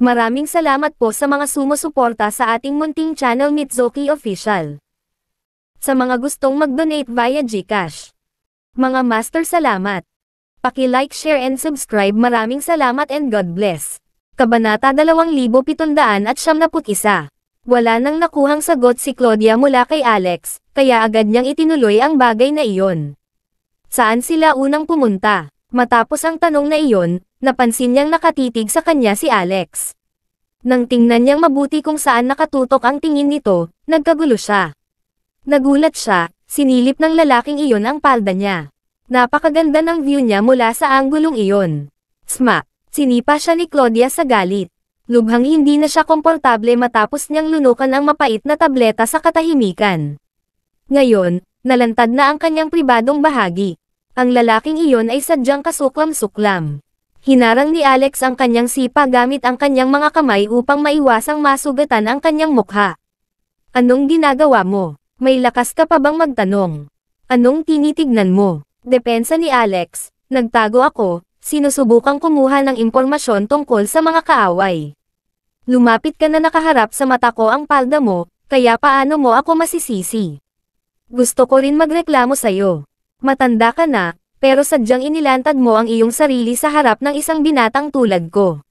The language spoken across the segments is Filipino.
Maraming salamat po sa mga sumusuporta sa ating munting channel Mitsuki Official. Sa mga gustong mag-donate via GCash. Mga master salamat. Paki-like, share and subscribe. Maraming salamat and God bless. Kabanata 2771. Wala nang nakuhang sagot si Claudia mula kay Alex, kaya agad niyang itinuloy ang bagay na iyon. Saan sila unang pumunta? Matapos ang tanong na iyon, napansin niyang nakatitig sa kanya si Alex. Nang tingnan niyang mabuti kung saan nakatutok ang tingin nito, nagkagulo siya. Nagulat siya, sinilip ng lalaking iyon ang palda niya. Napakaganda ng view niya mula sa anggulong iyon. Sma, sinipa siya ni Claudia sa galit. Lubhang hindi na siya komportable matapos niyang lunukan ang mapait na tableta sa katahimikan. Ngayon, nalantad na ang kanyang pribadong bahagi. Ang lalaking iyon ay sadyang kasuklam-suklam. Hinarang ni Alex ang kanyang sipa gamit ang kanyang mga kamay upang maiwasang masugatan ang kanyang mukha. Anong ginagawa mo? May lakas ka pa bang magtanong? Anong tinitignan mo? Depensa ni Alex, nagtago ako, sinusubukang kumuha ng impormasyon tungkol sa mga kaaway. Lumapit ka na nakaharap sa mata ko ang palda mo, kaya paano mo ako masisisi? Gusto ko rin magreklamo sa'yo. Matanda ka na, pero sadyang inilantad mo ang iyong sarili sa harap ng isang binatang tulad ko.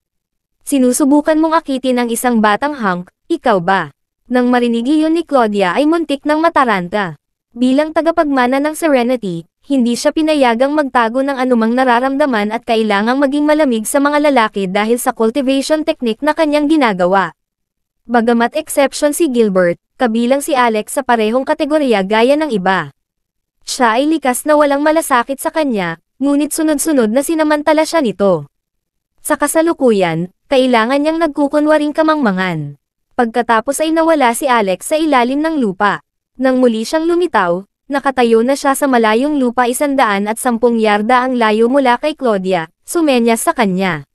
Sinusubukan mong akitin ang isang batang hunk, ikaw ba? Nang marinig iyon ni Claudia ay muntik ng mataranta. Bilang tagapagmana ng Serenity, hindi siya pinayagang magtago ng anumang nararamdaman at kailangang maging malamig sa mga lalaki dahil sa cultivation technique na kanyang ginagawa. Bagamat exception si Gilbert, kabilang si Alex sa parehong kategorya gaya ng iba. Siya ay likas na walang malasakit sa kanya, ngunit sunod-sunod na sinamantala siya nito. Sa kasalukuyan, kailangan niyang nagkukunwaring kamangmangan. Pagkatapos ay nawala si Alex sa ilalim ng lupa. Nang muli siyang lumitaw, nakatayo na siya sa malayong lupa isandaan at sampung yarda ang layo mula kay Claudia, sumenya sa kanya.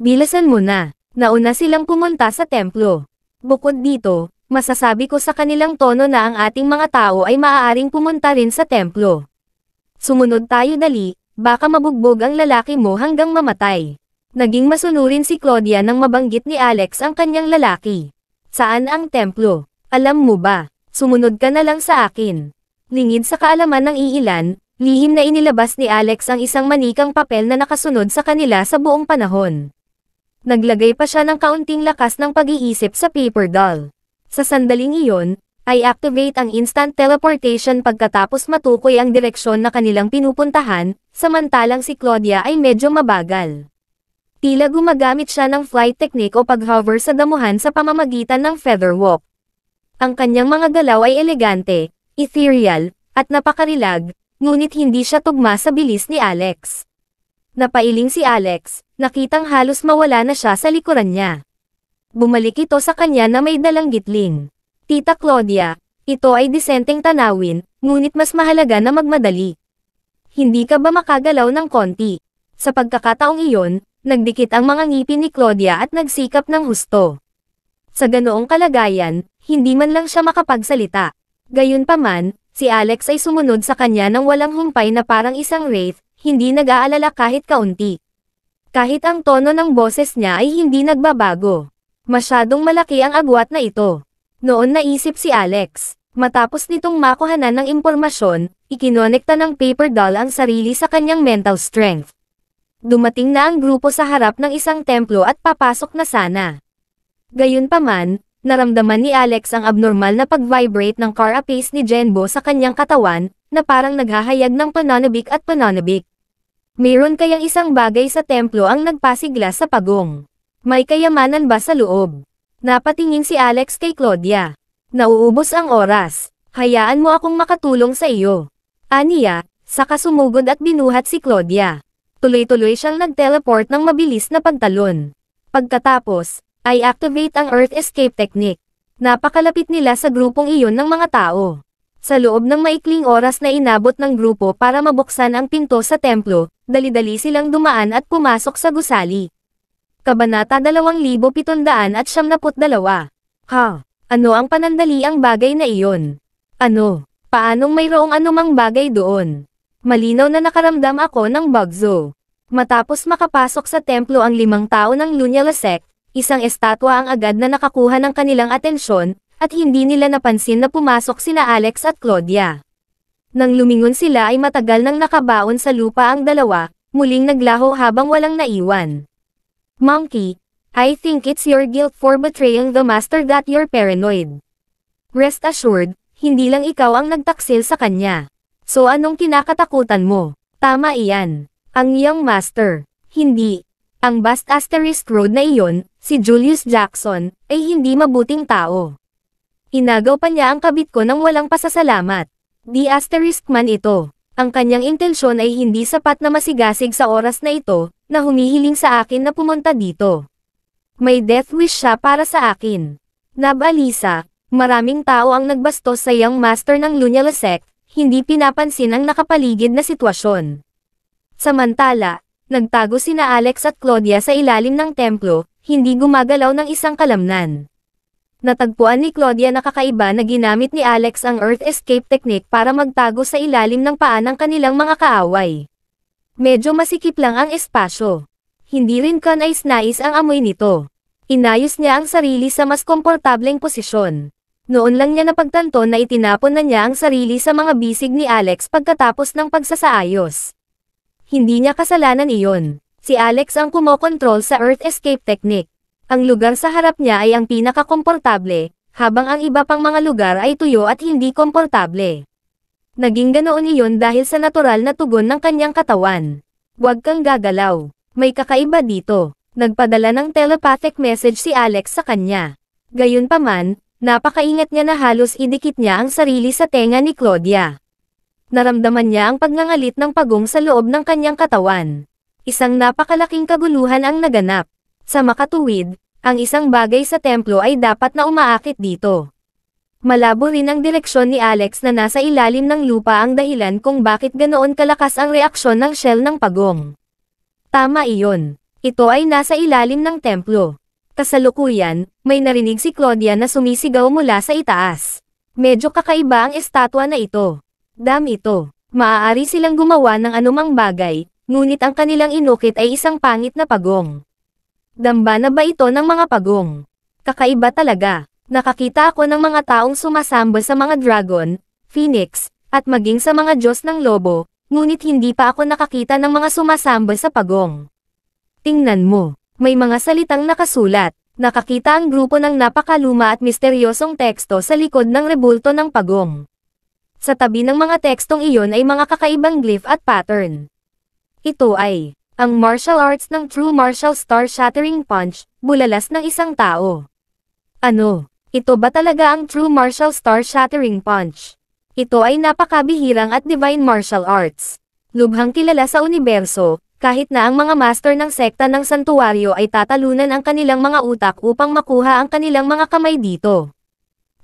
Bilasan mo na, nauna silang pumunta sa templo. Bukod dito, Masasabi ko sa kanilang tono na ang ating mga tao ay maaaring pumunta rin sa templo. Sumunod tayo dali, baka mabugbog ang lalaki mo hanggang mamatay. Naging masunurin si Claudia nang mabanggit ni Alex ang kanyang lalaki. Saan ang templo? Alam mo ba? Sumunod ka na lang sa akin. Lingid sa kaalaman ng iilan, lihim na inilabas ni Alex ang isang manikang papel na nakasunod sa kanila sa buong panahon. Naglagay pa siya ng kaunting lakas ng pag-iisip sa paper doll. Sa sandaling iyon, ay activate ang instant teleportation pagkatapos matukoy ang direksyon na kanilang pinupuntahan, samantalang si Claudia ay medyo mabagal. Tila gumagamit siya ng flight technique o pag-hover sa damuhan sa pamamagitan ng feather walk. Ang kanyang mga galaw ay elegante, ethereal, at napakarilag, ngunit hindi siya tugma sa bilis ni Alex. Napailing si Alex, nakitang halos mawala na siya sa likuran niya. Bumalik ito sa kanya na may dalang gitling. Tita Claudia, ito ay disenteng tanawin, ngunit mas mahalaga na magmadali. Hindi ka ba makagalaw ng konti? Sa pagkakataong iyon, nagdikit ang mga ngipin ni Claudia at nagsikap ng husto. Sa ganoong kalagayan, hindi man lang siya makapagsalita. Gayunpaman, si Alex ay sumunod sa kanya ng walang humpay na parang isang wraith, hindi nag-aalala kahit kaunti. Kahit ang tono ng boses niya ay hindi nagbabago. Masyadong malaki ang agwat na ito. Noon naisip si Alex. Matapos nitong makuhanan ng impormasyon, ikinonekta ng paper doll ang sarili sa kanyang mental strength. Dumating na ang grupo sa harap ng isang templo at papasok na sana. Gayunpaman, naramdaman ni Alex ang abnormal na pag-vibrate ng carapace ni Jenbo sa kanyang katawan, na parang naghahayag ng pananabik at pananabik. Mayroon kayang isang bagay sa templo ang nagpasigla sa pagong. May kayamanan ba sa loob? Napatingin si Alex kay Claudia. Nauubos ang oras. Hayaan mo akong makatulong sa iyo. Aniya, saka sumugod at binuhat si Claudia. Tuloy-tuloy siyang nag-teleport ng mabilis na pantalon. Pagkatapos, ay activate ang Earth Escape Technique. Napakalapit nila sa grupong iyon ng mga tao. Sa loob ng maikling oras na inabot ng grupo para mabuksan ang pinto sa templo, dali-dali silang dumaan at pumasok sa gusali. Kabanata 2772. Ha? Ano ang panandaliang bagay na iyon? Ano? Paanong mayroong anumang bagay doon? Malinaw na nakaramdam ako ng bagzo. Matapos makapasok sa templo ang limang tao ng Lunyalasek, isang estatwa ang agad na nakakuha ng kanilang atensyon, at hindi nila napansin na pumasok sina Alex at Claudia. Nang lumingon sila ay matagal nang nakabaon sa lupa ang dalawa, muling naglaho habang walang naiwan. Monkey, I think it's your guilt for betraying the master that you're paranoid. Rest assured, hindi lang ikaw ang nagtaksil sa kanya. So anong kinakatakutan mo? Tama iyan. Ang iyong master. Hindi. Ang Bast Asterisk Road na iyon, si Julius Jackson, ay hindi mabuting tao. Inagaw pa niya ang kabit ko nang walang pasasalamat. Di asterisk man ito. Ang kanyang intensyon ay hindi sapat na masigasig sa oras na ito, na humihiling sa akin na pumunta dito. May death wish siya para sa akin. Nabalisa, maraming tao ang nagbastos sa young master ng Lunyala hindi pinapansin ang nakapaligid na sitwasyon. Samantala, nagtago sina Alex at Claudia sa ilalim ng templo, hindi gumagalaw ng isang kalamnan. Natagpuan ni Claudia na kakaiba na ginamit ni Alex ang Earth Escape Technique para magtago sa ilalim ng paa ng kanilang mga kaaway. Medyo masikip lang ang espasyo. Hindi rin kanais-nais ang amoy nito. Inayos niya ang sarili sa mas komportableng posisyon. Noon lang niya napagtanto na itinapon na niya ang sarili sa mga bisig ni Alex pagkatapos ng pagsasaayos. Hindi niya kasalanan iyon. Si Alex ang kumokontrol sa Earth Escape Technique. Ang lugar sa harap niya ay ang pinakakomportable, habang ang iba pang mga lugar ay tuyo at hindi komportable. Naging ganoon iyon dahil sa natural na tugon ng kanyang katawan. Huwag kang gagalaw. May kakaiba dito. Nagpadala ng telepathic message si Alex sa kanya. Gayunpaman, napakaingat niya na halos idikit niya ang sarili sa tenga ni Claudia. Naramdaman niya ang pagngangalit ng pagong sa loob ng kanyang katawan. Isang napakalaking kaguluhan ang naganap. Sa makatuwid, ang isang bagay sa templo ay dapat na umaakit dito. Malabo rin ang direksyon ni Alex na nasa ilalim ng lupa ang dahilan kung bakit ganoon kalakas ang reaksyon ng shell ng pagong. Tama iyon. Ito ay nasa ilalim ng templo. Kasalukuyan, may narinig si Claudia na sumisigaw mula sa itaas. Medyo kakaiba ang estatwa na ito. Dam ito. Maaari silang gumawa ng anumang bagay, ngunit ang kanilang inukit ay isang pangit na pagong. Damba na ba ito ng mga pagong? Kakaiba talaga. Nakakita ako ng mga taong sumasamba sa mga dragon, phoenix, at maging sa mga Diyos ng Lobo, ngunit hindi pa ako nakakita ng mga sumasamba sa pagong. Tingnan mo, may mga salitang nakasulat, nakakita ang grupo ng napakaluma at misteryosong teksto sa likod ng rebulto ng pagong. Sa tabi ng mga tekstong iyon ay mga kakaibang glyph at pattern. Ito ay, ang martial arts ng True Martial Star Shattering Punch, bulalas ng isang tao. Ano? Ito ba talaga ang true martial star shattering punch? Ito ay napakabihirang at divine martial arts. Lubhang kilala sa universo, kahit na ang mga master ng sekta ng santuario ay tatalunan ang kanilang mga utak upang makuha ang kanilang mga kamay dito.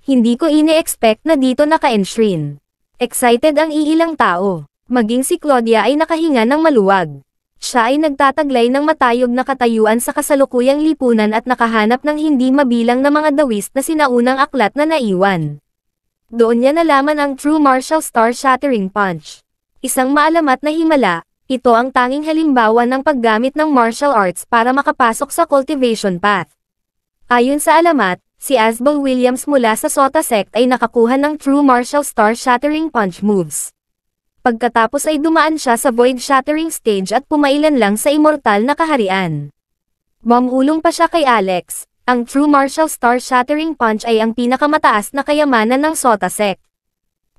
Hindi ko ine-expect na dito naka-enshrine. Excited ang iilang tao. Maging si Claudia ay nakahinga ng maluwag. Siya ay nagtataglay ng matayog na katayuan sa kasalukuyang lipunan at nakahanap ng hindi mabilang na mga dawis na sinaunang aklat na naiwan. Doon niya nalaman ang True Martial Star Shattering Punch. Isang maalamat na himala, ito ang tanging halimbawa ng paggamit ng martial arts para makapasok sa cultivation path. Ayon sa alamat, si Asbel Williams mula sa Sota Sect ay nakakuha ng True Martial Star Shattering Punch moves pagkatapos ay dumaan siya sa void-shattering stage at pumailan lang sa immortal na kaharian. Mamulong pa siya kay Alex, ang true martial star shattering punch ay ang pinakamataas na kayamanan ng Sota Sect.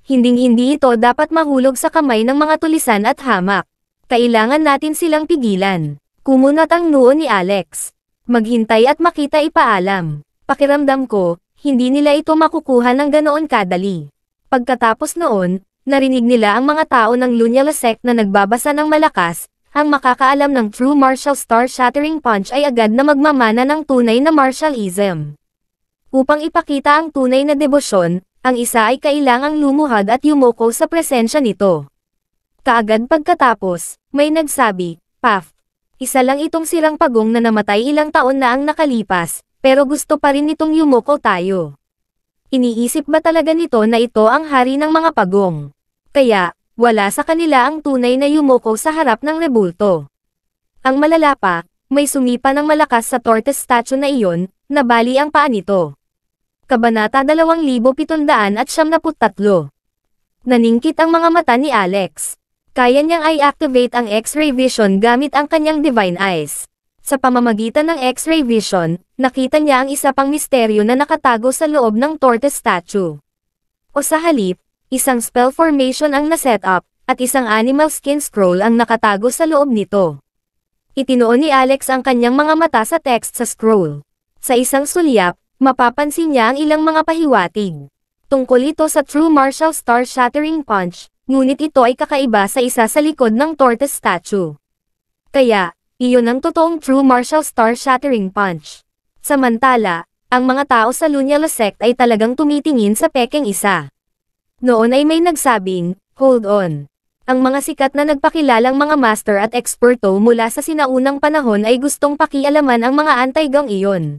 Hinding-hindi ito dapat mahulog sa kamay ng mga tulisan at hamak. Kailangan natin silang pigilan. Kumunot ang noon ni Alex. Maghintay at makita ipaalam. Pakiramdam ko, hindi nila ito makukuha ng ganoon kadali. Pagkatapos noon, narinig nila ang mga tao ng Lunyalasek na nagbabasa ng malakas, ang makakaalam ng true martial star-shattering punch ay agad na magmamana ng tunay na martialism. Upang ipakita ang tunay na debosyon, ang isa ay kailangang lumuhad at yumuko sa presensya nito. Kaagad pagkatapos, may nagsabi, Paf, isa lang itong silang pagong na namatay ilang taon na ang nakalipas, pero gusto pa rin itong yumuko tayo. Iniisip ba talaga nito na ito ang hari ng mga pagong? Kaya, wala sa kanila ang tunay na yumuko sa harap ng rebulto. Ang malala pa, may sumipa ng malakas sa tortoise statue na iyon, na bali ang paa nito. Kabanata 2773 Naningkit ang mga mata ni Alex. Kaya niyang i-activate ang X-ray vision gamit ang kanyang Divine Eyes. Sa pamamagitan ng X-ray vision, nakita niya ang isa pang misteryo na nakatago sa loob ng tortoise statue. O sa halip, Isang spell formation ang naset up, at isang animal skin scroll ang nakatago sa loob nito. Itinoon ni Alex ang kanyang mga mata sa text sa scroll. Sa isang sulyap, mapapansin niya ang ilang mga pahiwatig. Tungkol ito sa True Martial Star Shattering Punch, ngunit ito ay kakaiba sa isa sa likod ng tortoise statue. Kaya, iyon ang totoong True Martial Star Shattering Punch. Samantala, ang mga tao sa Lunyala sect ay talagang tumitingin sa pekeng isa. Noon ay may nagsabing, hold on. Ang mga sikat na nagpakilalang mga master at eksperto mula sa sinaunang panahon ay gustong pakialaman ang mga antaygang iyon.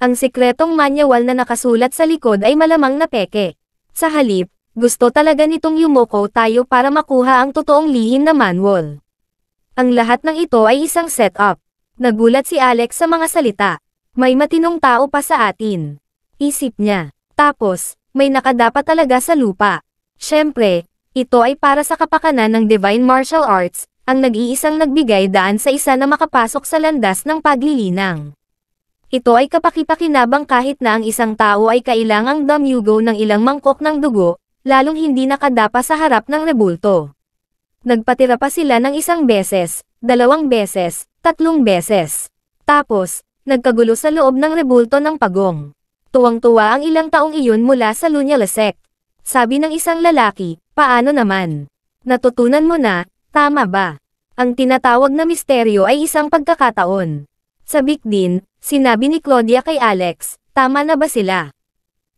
Ang sikretong manyawal na nakasulat sa likod ay malamang na peke. Sa halip, gusto talaga nitong yumoko tayo para makuha ang totoong lihim na manual. Ang lahat ng ito ay isang setup. Nagulat si Alex sa mga salita. May matinong tao pa sa atin. Isip niya. Tapos, may nakadapa talaga sa lupa. Siyempre, ito ay para sa kapakanan ng Divine Martial Arts, ang nag-iisang nagbigay daan sa isa na makapasok sa landas ng paglilinang. Ito ay kapakipakinabang kahit na ang isang tao ay kailangang damyugo ng ilang mangkok ng dugo, lalong hindi nakadapa sa harap ng rebulto. Nagpatira pa sila ng isang beses, dalawang beses, tatlong beses. Tapos, nagkagulo sa loob ng rebulto ng pagong. Tuwang-tuwa ang ilang taong iyon mula sa Lunyala sect. Sabi ng isang lalaki, paano naman? Natutunan mo na, tama ba? Ang tinatawag na misteryo ay isang pagkakataon. Sa din, sinabi ni Claudia kay Alex, tama na ba sila?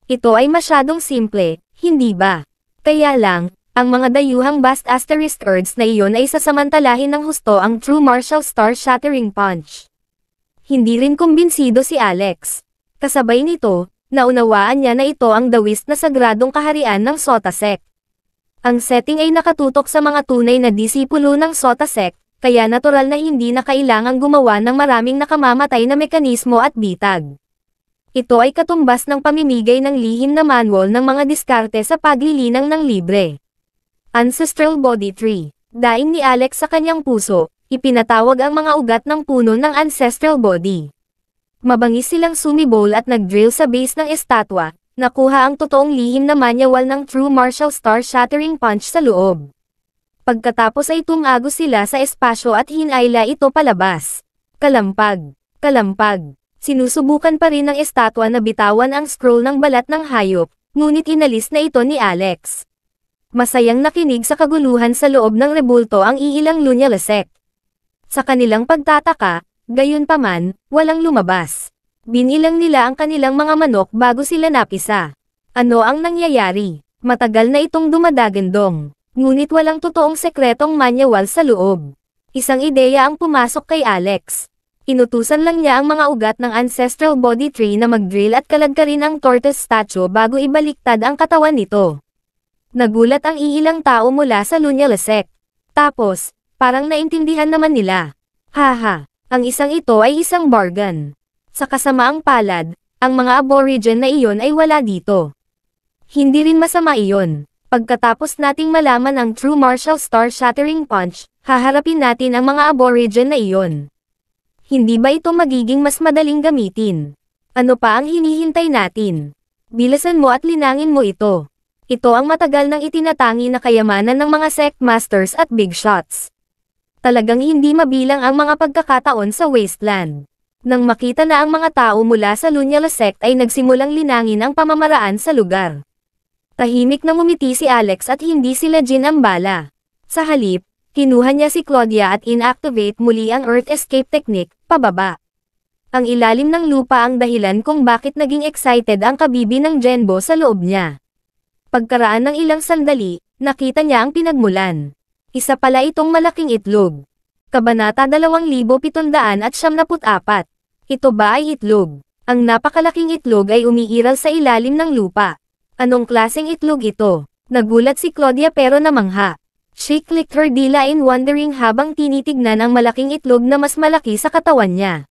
Ito ay masyadong simple, hindi ba? Kaya lang, ang mga dayuhang vast asterisk words na iyon ay sasamantalahin ng husto ang true martial star shattering punch. Hindi rin kumbinsido si Alex. Kasabay nito, naunawaan niya na ito ang dawis na sagradong kaharian ng Sotasek. Ang setting ay nakatutok sa mga tunay na disipulo ng Sotasek, kaya natural na hindi na kailangang gumawa ng maraming nakamamatay na mekanismo at bitag. Ito ay katumbas ng pamimigay ng lihim na manual ng mga diskarte sa paglilinang ng libre. Ancestral Body 3 Daing ni Alex sa kanyang puso, ipinatawag ang mga ugat ng puno ng ancestral body. Mabangis silang sumibol at nag-drill sa base ng estatwa, nakuha ang totoong lihim na manyawal ng true martial star shattering punch sa loob. Pagkatapos ay tumago sila sa espasyo at hinayla ito palabas. Kalampag, kalampag, sinusubukan pa rin ng estatwa na bitawan ang scroll ng balat ng hayop, ngunit inalis na ito ni Alex. Masayang nakinig sa kaguluhan sa loob ng rebulto ang iilang Lunya Lesek. Sa kanilang pagtataka, Gayunpaman, walang lumabas. Binilang nila ang kanilang mga manok bago sila napisa. Ano ang nangyayari? Matagal na itong dumadagendong. Ngunit walang totoong sekretong manyawal sa loob. Isang ideya ang pumasok kay Alex. Inutusan lang niya ang mga ugat ng ancestral body tree na mag-drill at kalagkarin ang tortoise statue bago ibaliktad ang katawan nito. Nagulat ang iilang tao mula sa Lunya Lesek. Tapos, parang naintindihan naman nila. Haha, ang isang ito ay isang bargain. Sa kasamaang palad, ang mga aborigen na iyon ay wala dito. Hindi rin masama iyon. Pagkatapos nating malaman ang True Martial Star Shattering Punch, haharapin natin ang mga aborigen na iyon. Hindi ba ito magiging mas madaling gamitin? Ano pa ang hinihintay natin? Bilasan mo at linangin mo ito. Ito ang matagal nang itinatangi na kayamanan ng mga sect masters at big shots talagang hindi mabilang ang mga pagkakataon sa wasteland. Nang makita na ang mga tao mula sa Lunyala sect ay nagsimulang linangin ang pamamaraan sa lugar. Tahimik na ngumiti si Alex at hindi sila Jin ang bala. Sa halip, kinuha niya si Claudia at inactivate muli ang Earth Escape Technique, pababa. Ang ilalim ng lupa ang dahilan kung bakit naging excited ang kabibi ng Genbo sa loob niya. Pagkaraan ng ilang sandali, nakita niya ang pinagmulan. Isa pala itong malaking itlog. Kabanata 2774. Ito ba ay itlog? Ang napakalaking itlog ay umiiral sa ilalim ng lupa. Anong klaseng itlog ito? Nagulat si Claudia pero namangha. She clicked her dila in wondering habang tinitignan ang malaking itlog na mas malaki sa katawan niya.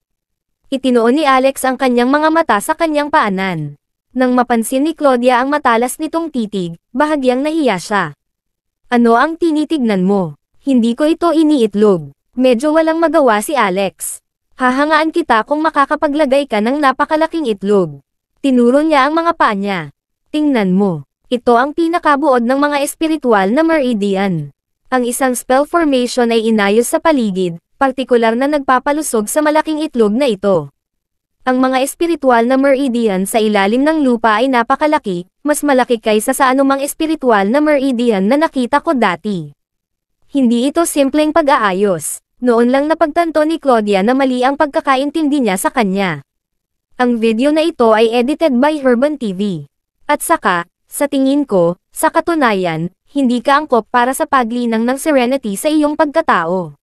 Itinoon ni Alex ang kanyang mga mata sa kanyang paanan. Nang mapansin ni Claudia ang matalas nitong titig, bahagyang nahiya siya. Ano ang tinitignan mo? Hindi ko ito iniitlog. Medyo walang magawa si Alex. Hahangaan kita kung makakapaglagay ka ng napakalaking itlog. Tinuro niya ang mga paa niya. Tingnan mo. Ito ang pinakabuod ng mga espiritual na meridian. Ang isang spell formation ay inayos sa paligid, partikular na nagpapalusog sa malaking itlog na ito. Ang mga espiritual na meridian sa ilalim ng lupa ay napakalaki, mas malaki kaysa sa anumang espiritual na meridian na nakita ko dati. Hindi ito simpleng pag-aayos. Noon lang napagtanto ni Claudia na mali ang pagkakaintindi niya sa kanya. Ang video na ito ay edited by Herban TV. At saka, sa tingin ko, sa katunayan, hindi ka angkop para sa paglinang ng serenity sa iyong pagkatao.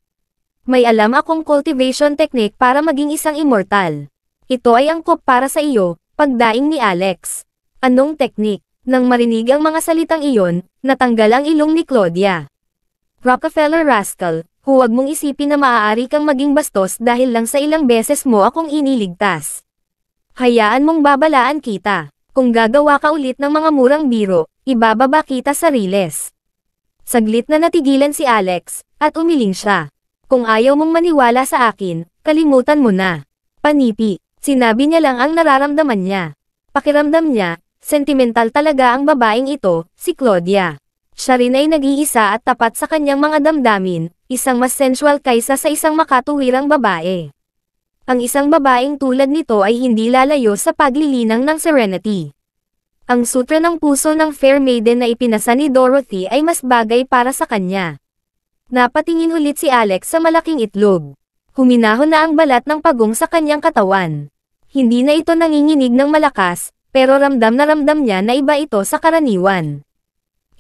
May alam akong cultivation technique para maging isang immortal. Ito ay angkop para sa iyo, pagdaing ni Alex. Anong teknik? Nang marinig ang mga salitang iyon, natanggal ang ilong ni Claudia. Rockefeller Rascal, huwag mong isipin na maaari kang maging bastos dahil lang sa ilang beses mo akong iniligtas. Hayaan mong babalaan kita. Kung gagawa ka ulit ng mga murang biro, ibababa kita sa riles. Saglit na natigilan si Alex, at umiling siya. Kung ayaw mong maniwala sa akin, kalimutan mo na. Panipi. Sinabi niya lang ang nararamdaman niya. Pakiramdam niya, sentimental talaga ang babaeng ito, si Claudia. Siya rin ay nag-iisa at tapat sa kanyang mga damdamin, isang mas sensual kaysa sa isang makatuwirang babae. Ang isang babaeng tulad nito ay hindi lalayo sa paglilinang ng serenity. Ang sutra ng puso ng fair maiden na ipinasa ni Dorothy ay mas bagay para sa kanya. Napatingin ulit si Alex sa malaking itlog. Huminahon na ang balat ng pagong sa kanyang katawan. Hindi na ito nanginginig ng malakas, pero ramdam na ramdam niya na iba ito sa karaniwan.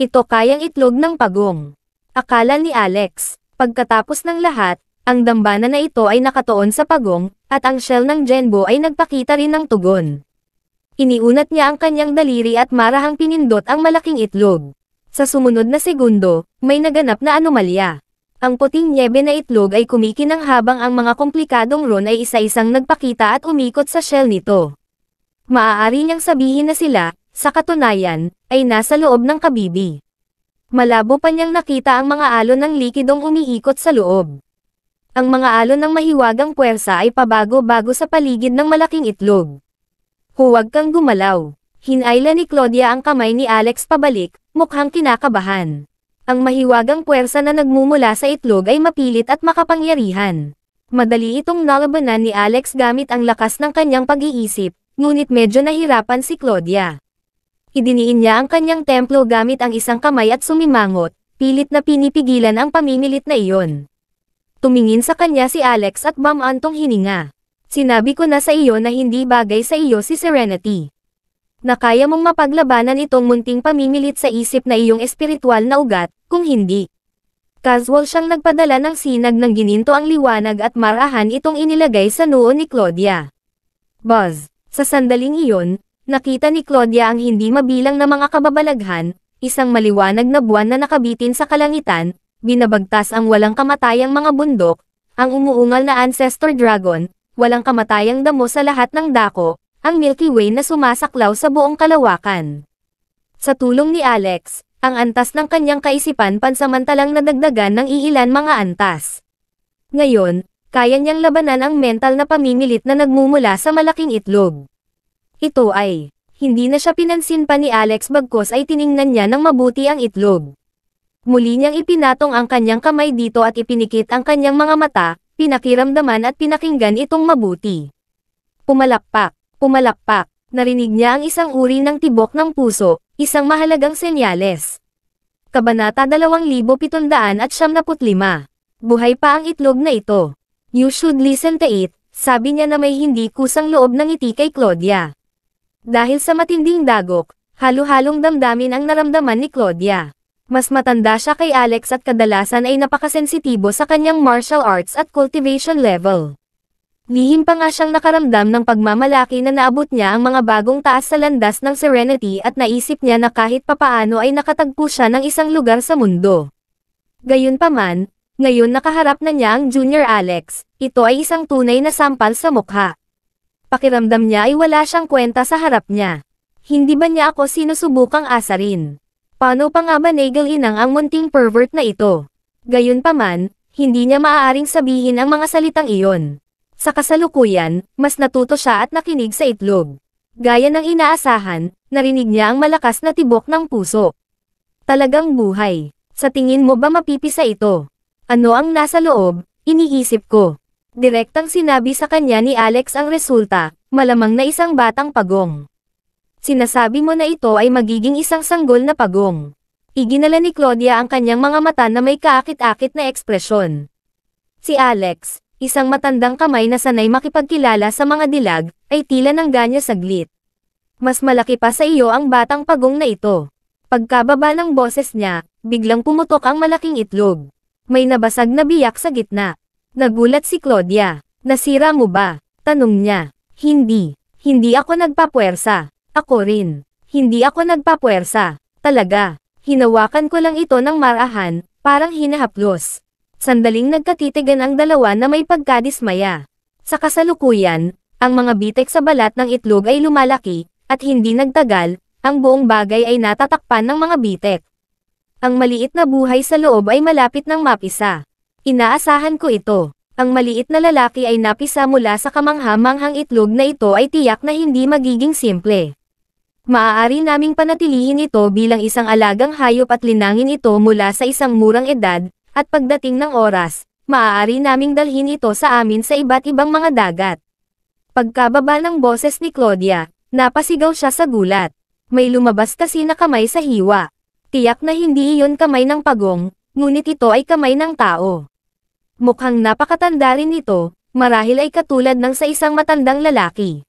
Ito kayang itlog ng pagong. Akala ni Alex, pagkatapos ng lahat, ang dambana na ito ay nakatuon sa pagong, at ang shell ng Genbo ay nagpakita rin ng tugon. Iniunat niya ang kanyang daliri at marahang pinindot ang malaking itlog. Sa sumunod na segundo, may naganap na anomalya. Ang puting nyebe na itlog ay kumikinang habang ang mga komplikadong ron ay isa-isang nagpakita at umikot sa shell nito. Maaari niyang sabihin na sila, sa katunayan, ay nasa loob ng kabibi. Malabo pa niyang nakita ang mga alon ng likidong umiikot sa loob. Ang mga alon ng mahiwagang puwersa ay pabago-bago sa paligid ng malaking itlog. Huwag kang gumalaw. Hinayla ni Claudia ang kamay ni Alex pabalik, mukhang kinakabahan ang mahiwagang puwersa na nagmumula sa itlog ay mapilit at makapangyarihan. Madali itong nalabanan ni Alex gamit ang lakas ng kanyang pag-iisip, ngunit medyo nahirapan si Claudia. Idiniin niya ang kanyang templo gamit ang isang kamay at sumimangot, pilit na pinipigilan ang pamimilit na iyon. Tumingin sa kanya si Alex at bamantong hininga. Sinabi ko na sa iyo na hindi bagay sa iyo si Serenity na kaya mong mapaglabanan itong munting pamimilit sa isip na iyong espiritual na ugat, kung hindi. Casual siyang nagpadala ng sinag ng gininto ang liwanag at marahan itong inilagay sa noo ni Claudia. Buzz, sa sandaling iyon, nakita ni Claudia ang hindi mabilang na mga kababalaghan, isang maliwanag na buwan na nakabitin sa kalangitan, binabagtas ang walang kamatayang mga bundok, ang umuungal na ancestor dragon, walang kamatayang damo sa lahat ng dako, ang Milky Way na sumasaklaw sa buong kalawakan. Sa tulong ni Alex, ang antas ng kanyang kaisipan pansamantalang nadagdagan ng iilan mga antas. Ngayon, kaya niyang labanan ang mental na pamimilit na nagmumula sa malaking itlog. Ito ay, hindi na siya pinansin pa ni Alex bagkos ay tiningnan niya ng mabuti ang itlog. Muli niyang ipinatong ang kanyang kamay dito at ipinikit ang kanyang mga mata, pinakiramdaman at pinakinggan itong mabuti. Pumalakpak. Pumalakpak, narinig niya ang isang uri ng tibok ng puso, isang mahalagang senyales. Kabanata 2775 Buhay pa ang itlog na ito. You should listen to it, sabi niya na may hindi kusang loob ng ngiti kay Claudia. Dahil sa matinding dagok, halo-halong damdamin ang naramdaman ni Claudia. Mas matanda siya kay Alex at kadalasan ay napakasensitibo sa kanyang martial arts at cultivation level. Lihim pa nga siyang nakaramdam ng pagmamalaki na naabot niya ang mga bagong taas sa landas ng Serenity at naisip niya na kahit papaano ay nakatagpo siya ng isang lugar sa mundo. Gayunpaman, ngayon nakaharap na niya ang Junior Alex, ito ay isang tunay na sampal sa mukha. Pakiramdam niya ay wala siyang kwenta sa harap niya. Hindi ba niya ako sinusubukang asarin? Paano pa nga ba inang ang munting pervert na ito? Gayunpaman, hindi niya maaaring sabihin ang mga salitang iyon. Sa kasalukuyan, mas natuto siya at nakinig sa itlog. Gaya ng inaasahan, narinig niya ang malakas na tibok ng puso. Talagang buhay. Sa tingin mo ba mapipisa ito? Ano ang nasa loob? Iniisip ko. Direktang sinabi sa kanya ni Alex ang resulta, malamang na isang batang pagong. Sinasabi mo na ito ay magiging isang sanggol na pagong. Iginala ni Claudia ang kanyang mga mata na may kaakit-akit na ekspresyon. Si Alex, Isang matandang kamay na sanay makipagkilala sa mga dilag, ay tila nang ganya saglit. Mas malaki pa sa iyo ang batang pagong na ito. Pagkababa ng boses niya, biglang pumutok ang malaking itlog. May nabasag na biyak sa gitna. Nagulat si Claudia. Nasira mo ba? Tanong niya. Hindi. Hindi ako nagpapuwersa. Ako rin. Hindi ako nagpapuwersa. Talaga. Hinawakan ko lang ito ng marahan, parang hinahaplos. Sandaling nagkatitigan ang dalawa na may pagkadismaya. Sa kasalukuyan, ang mga bitek sa balat ng itlog ay lumalaki, at hindi nagtagal, ang buong bagay ay natatakpan ng mga bitek. Ang maliit na buhay sa loob ay malapit ng mapisa. Inaasahan ko ito. Ang maliit na lalaki ay napisa mula sa kamanghamanghang itlog na ito ay tiyak na hindi magiging simple. Maaari naming panatilihin ito bilang isang alagang hayop at linangin ito mula sa isang murang edad, at pagdating ng oras, maaari naming dalhin ito sa amin sa iba't ibang mga dagat. Pagkababa ng boses ni Claudia, napasigaw siya sa gulat. May lumabas kasi na kamay sa hiwa. Tiyak na hindi iyon kamay ng pagong, ngunit ito ay kamay ng tao. Mukhang napakatanda rin ito, marahil ay katulad ng sa isang matandang lalaki.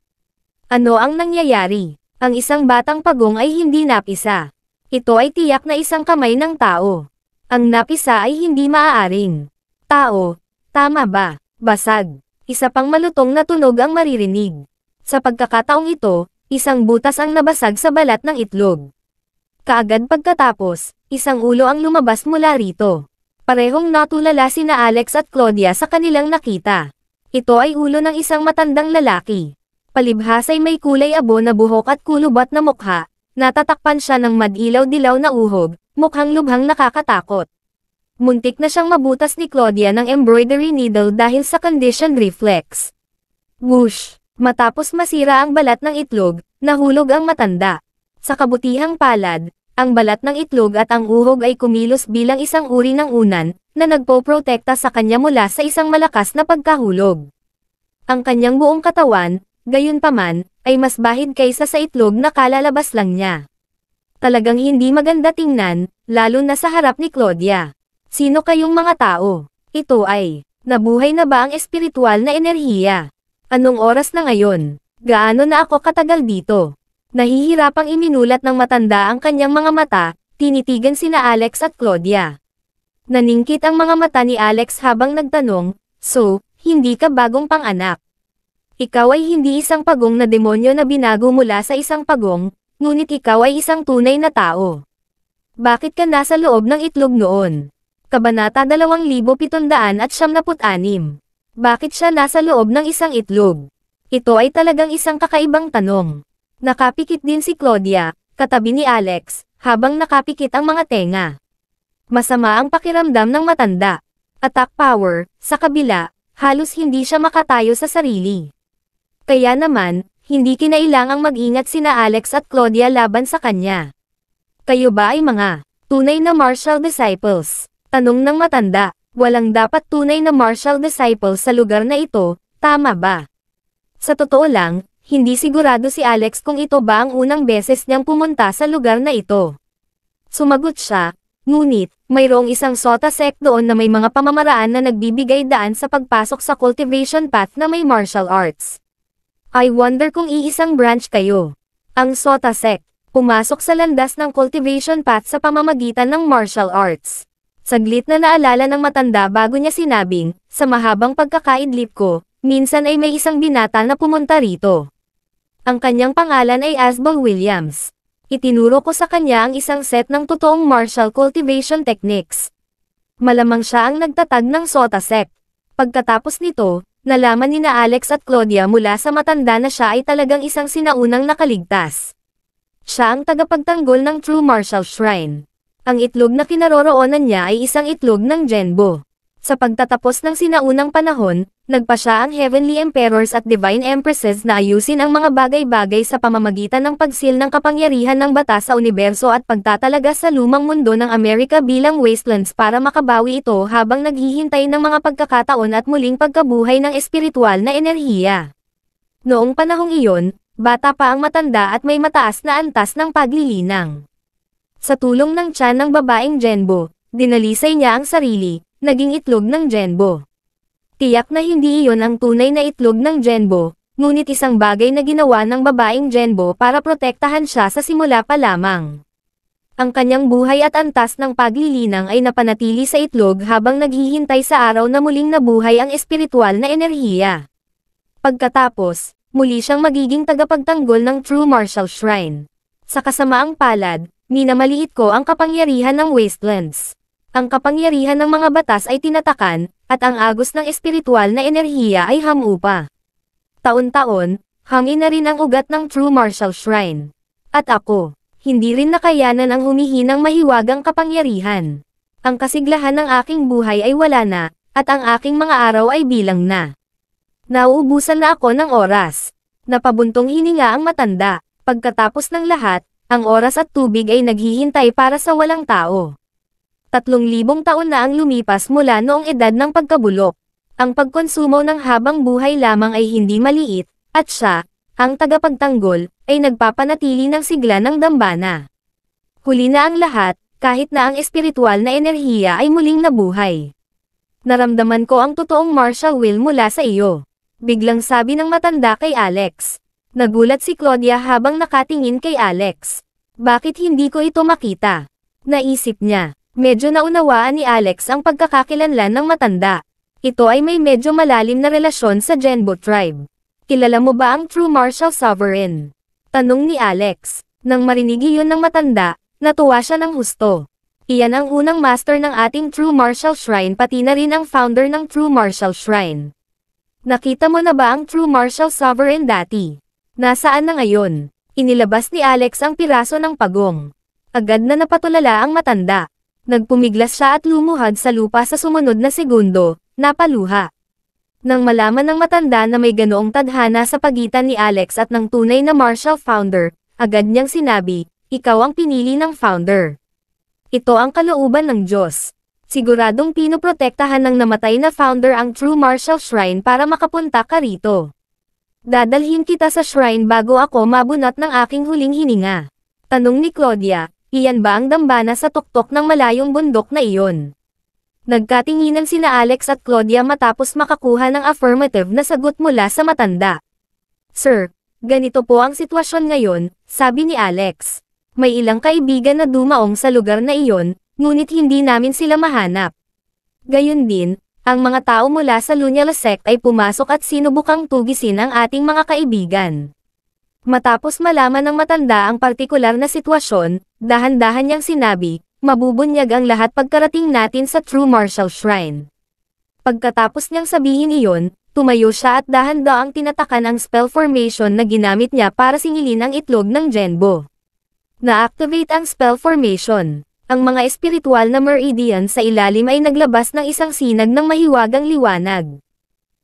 Ano ang nangyayari? Ang isang batang pagong ay hindi napisa. Ito ay tiyak na isang kamay ng tao. Ang napisa ay hindi maaaring. Tao, tama ba? Basag. Isa pang malutong na tunog ang maririnig. Sa pagkakataong ito, isang butas ang nabasag sa balat ng itlog. Kaagad pagkatapos, isang ulo ang lumabas mula rito. Parehong natulala sina Alex at Claudia sa kanilang nakita. Ito ay ulo ng isang matandang lalaki. Palibhas ay may kulay abo na buhok at kulubat na mukha, natatakpan siya ng madilaw-dilaw na uhog, mukhang lubhang nakakatakot. Muntik na siyang mabutas ni Claudia ng embroidery needle dahil sa condition reflex. Whoosh! Matapos masira ang balat ng itlog, nahulog ang matanda. Sa kabutihang palad, ang balat ng itlog at ang uhog ay kumilos bilang isang uri ng unan, na nagpoprotekta sa kanya mula sa isang malakas na pagkahulog. Ang kanyang buong katawan, gayunpaman, ay mas bahid kaysa sa itlog na kalalabas lang niya. Talagang hindi maganda tingnan, lalo na sa harap ni Claudia. Sino kayong mga tao? Ito ay, nabuhay na ba ang espiritual na enerhiya? Anong oras na ngayon? Gaano na ako katagal dito? Nahihirapang iminulat ng matanda ang kanyang mga mata, tinitigan sina Alex at Claudia. Naningkit ang mga mata ni Alex habang nagtanong, So, hindi ka bagong panganak. Ikaw ay hindi isang pagong na demonyo na binago mula sa isang pagong, Ngunit ikaw ay isang tunay na tao. Bakit ka nasa loob ng itlog noon? Kabanata 2776. Bakit siya nasa loob ng isang itlog? Ito ay talagang isang kakaibang tanong. Nakapikit din si Claudia, katabi ni Alex, habang nakapikit ang mga tenga. Masama ang pakiramdam ng matanda. Attack power, sa kabila, halos hindi siya makatayo sa sarili. Kaya naman, hindi kinailangang mag-ingat sina Alex at Claudia laban sa kanya. Kayo ba ay mga tunay na martial disciples? Tanong ng matanda, walang dapat tunay na martial disciples sa lugar na ito, tama ba? Sa totoo lang, hindi sigurado si Alex kung ito ba ang unang beses niyang pumunta sa lugar na ito. Sumagot siya, Ngunit, mayroong isang SOTA sect doon na may mga pamamaraan na nagbibigay daan sa pagpasok sa cultivation path na may martial arts. I wonder kung iisang branch kayo. Ang Sotasek, pumasok sa landas ng cultivation path sa pamamagitan ng martial arts. Saglit na naalala ng matanda bago niya sinabing, sa mahabang pagkakaidlip ko, minsan ay may isang binata na pumunta rito. Ang kanyang pangalan ay Asbal Williams. Itinuro ko sa kanya ang isang set ng totoong martial cultivation techniques. Malamang siya ang nagtatag ng Sotasek. Pagkatapos nito, Nalaman ni na Alex at Claudia mula sa matanda na siya ay talagang isang sinaunang nakaligtas. Siya ang tagapagtanggol ng True Martial Shrine. Ang itlog na kinaroroonan niya ay isang itlog ng Genbo. Sa pagtatapos ng sinaunang panahon, nagpa siya ang Heavenly Emperors at Divine Empresses na ayusin ang mga bagay-bagay sa pamamagitan ng pagsil ng kapangyarihan ng bata sa universo at pagtatalaga sa lumang mundo ng Amerika bilang wastelands para makabawi ito habang naghihintay ng mga pagkakataon at muling pagkabuhay ng espiritual na enerhiya. Noong panahong iyon, bata pa ang matanda at may mataas na antas ng paglilinang. Sa tulong ng tiyan ng babaeng Jenbo, dinalisay niya ang sarili, naging itlog ng Jenbo. Tiyak na hindi iyon ang tunay na itlog ng Genbo, ngunit isang bagay na ginawa ng babaeng Genbo para protektahan siya sa simula pa lamang. Ang kanyang buhay at antas ng paglilinang ay napanatili sa itlog habang naghihintay sa araw na muling nabuhay ang espiritual na enerhiya. Pagkatapos, muli siyang magiging tagapagtanggol ng True Martial Shrine. Sa kasamaang palad, minamaliit ko ang kapangyarihan ng Wastelands. Ang kapangyarihan ng mga batas ay tinatakan, at ang agos ng espiritual na enerhiya ay hamupa. Taon-taon, hangin na rin ang ugat ng True Martial Shrine. At ako, hindi rin nakayanan ang humihi mahiwagang kapangyarihan. Ang kasiglahan ng aking buhay ay wala na, at ang aking mga araw ay bilang na. Nauubusan na ako ng oras. Napabuntong hininga ang matanda. Pagkatapos ng lahat, ang oras at tubig ay naghihintay para sa walang tao. Tatlong libong taon na ang lumipas mula noong edad ng pagkabulok. Ang pagkonsumo ng habang buhay lamang ay hindi maliit, at siya, ang tagapagtanggol, ay nagpapanatili ng sigla ng dambana. Huli na ang lahat, kahit na ang espiritual na enerhiya ay muling nabuhay. Naramdaman ko ang totoong martial will mula sa iyo. Biglang sabi ng matanda kay Alex. Nagulat si Claudia habang nakatingin kay Alex. Bakit hindi ko ito makita? Naisip niya. Medyo naunawaan ni Alex ang pagkakakilanlan ng matanda. Ito ay may medyo malalim na relasyon sa Genbo tribe. Kilala mo ba ang true martial sovereign? Tanong ni Alex. Nang marinig iyon ng matanda, natuwa siya ng husto. Iyan ang unang master ng ating True Martial Shrine pati na rin ang founder ng True Martial Shrine. Nakita mo na ba ang True Martial Sovereign dati? Nasaan na ngayon? Inilabas ni Alex ang piraso ng pagong. Agad na napatulala ang matanda. Nagpumiglas siya at lumuhad sa lupa sa sumunod na segundo, napaluha. Nang malaman ng matanda na may ganoong tadhana sa pagitan ni Alex at ng tunay na Marshall founder, agad niyang sinabi, ikaw ang pinili ng founder. Ito ang kalooban ng Diyos. Siguradong pinoprotektahan ng namatay na founder ang True Marshall Shrine para makapunta ka rito. Dadalhin kita sa shrine bago ako mabunot ng aking huling hininga. Tanong ni Claudia, iyan ba ang dambana sa tuktok ng malayong bundok na iyon? Nagkatinginan sina Alex at Claudia matapos makakuha ng affirmative na sagot mula sa matanda. Sir, ganito po ang sitwasyon ngayon, sabi ni Alex. May ilang kaibigan na dumaong sa lugar na iyon, ngunit hindi namin sila mahanap. Gayun din, ang mga tao mula sa Lunyala sect ay pumasok at sinubukang tugisin ang ating mga kaibigan. Matapos malaman ng matanda ang partikular na sitwasyon, dahan-dahan niyang sinabi, mabubunyag ang lahat pagkarating natin sa True Martial Shrine. Pagkatapos niyang sabihin iyon, tumayo siya at dahan-daang tinatakan ang spell formation na ginamit niya para singilin ang itlog ng Genbo. Na-activate ang spell formation. Ang mga espiritual na meridian sa ilalim ay naglabas ng isang sinag ng mahiwagang liwanag.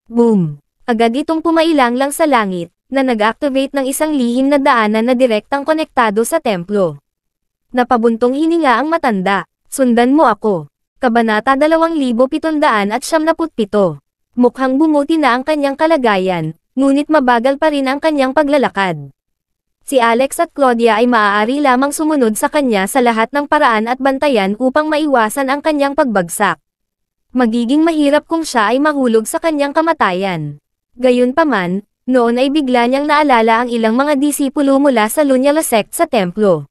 Boom! Agad itong pumailanglang sa langit, na nag-activate ng isang lihim na daanan na direktang konektado sa templo. Napabuntong hininga ang matanda, sundan mo ako. Kabanata 2777. Mukhang bumuti na ang kanyang kalagayan, ngunit mabagal pa rin ang kanyang paglalakad. Si Alex at Claudia ay maaari lamang sumunod sa kanya sa lahat ng paraan at bantayan upang maiwasan ang kanyang pagbagsak. Magiging mahirap kung siya ay mahulog sa kanyang kamatayan. Gayunpaman, noon ay bigla niyang naalala ang ilang mga disipulo mula sa Lunyala sect sa templo.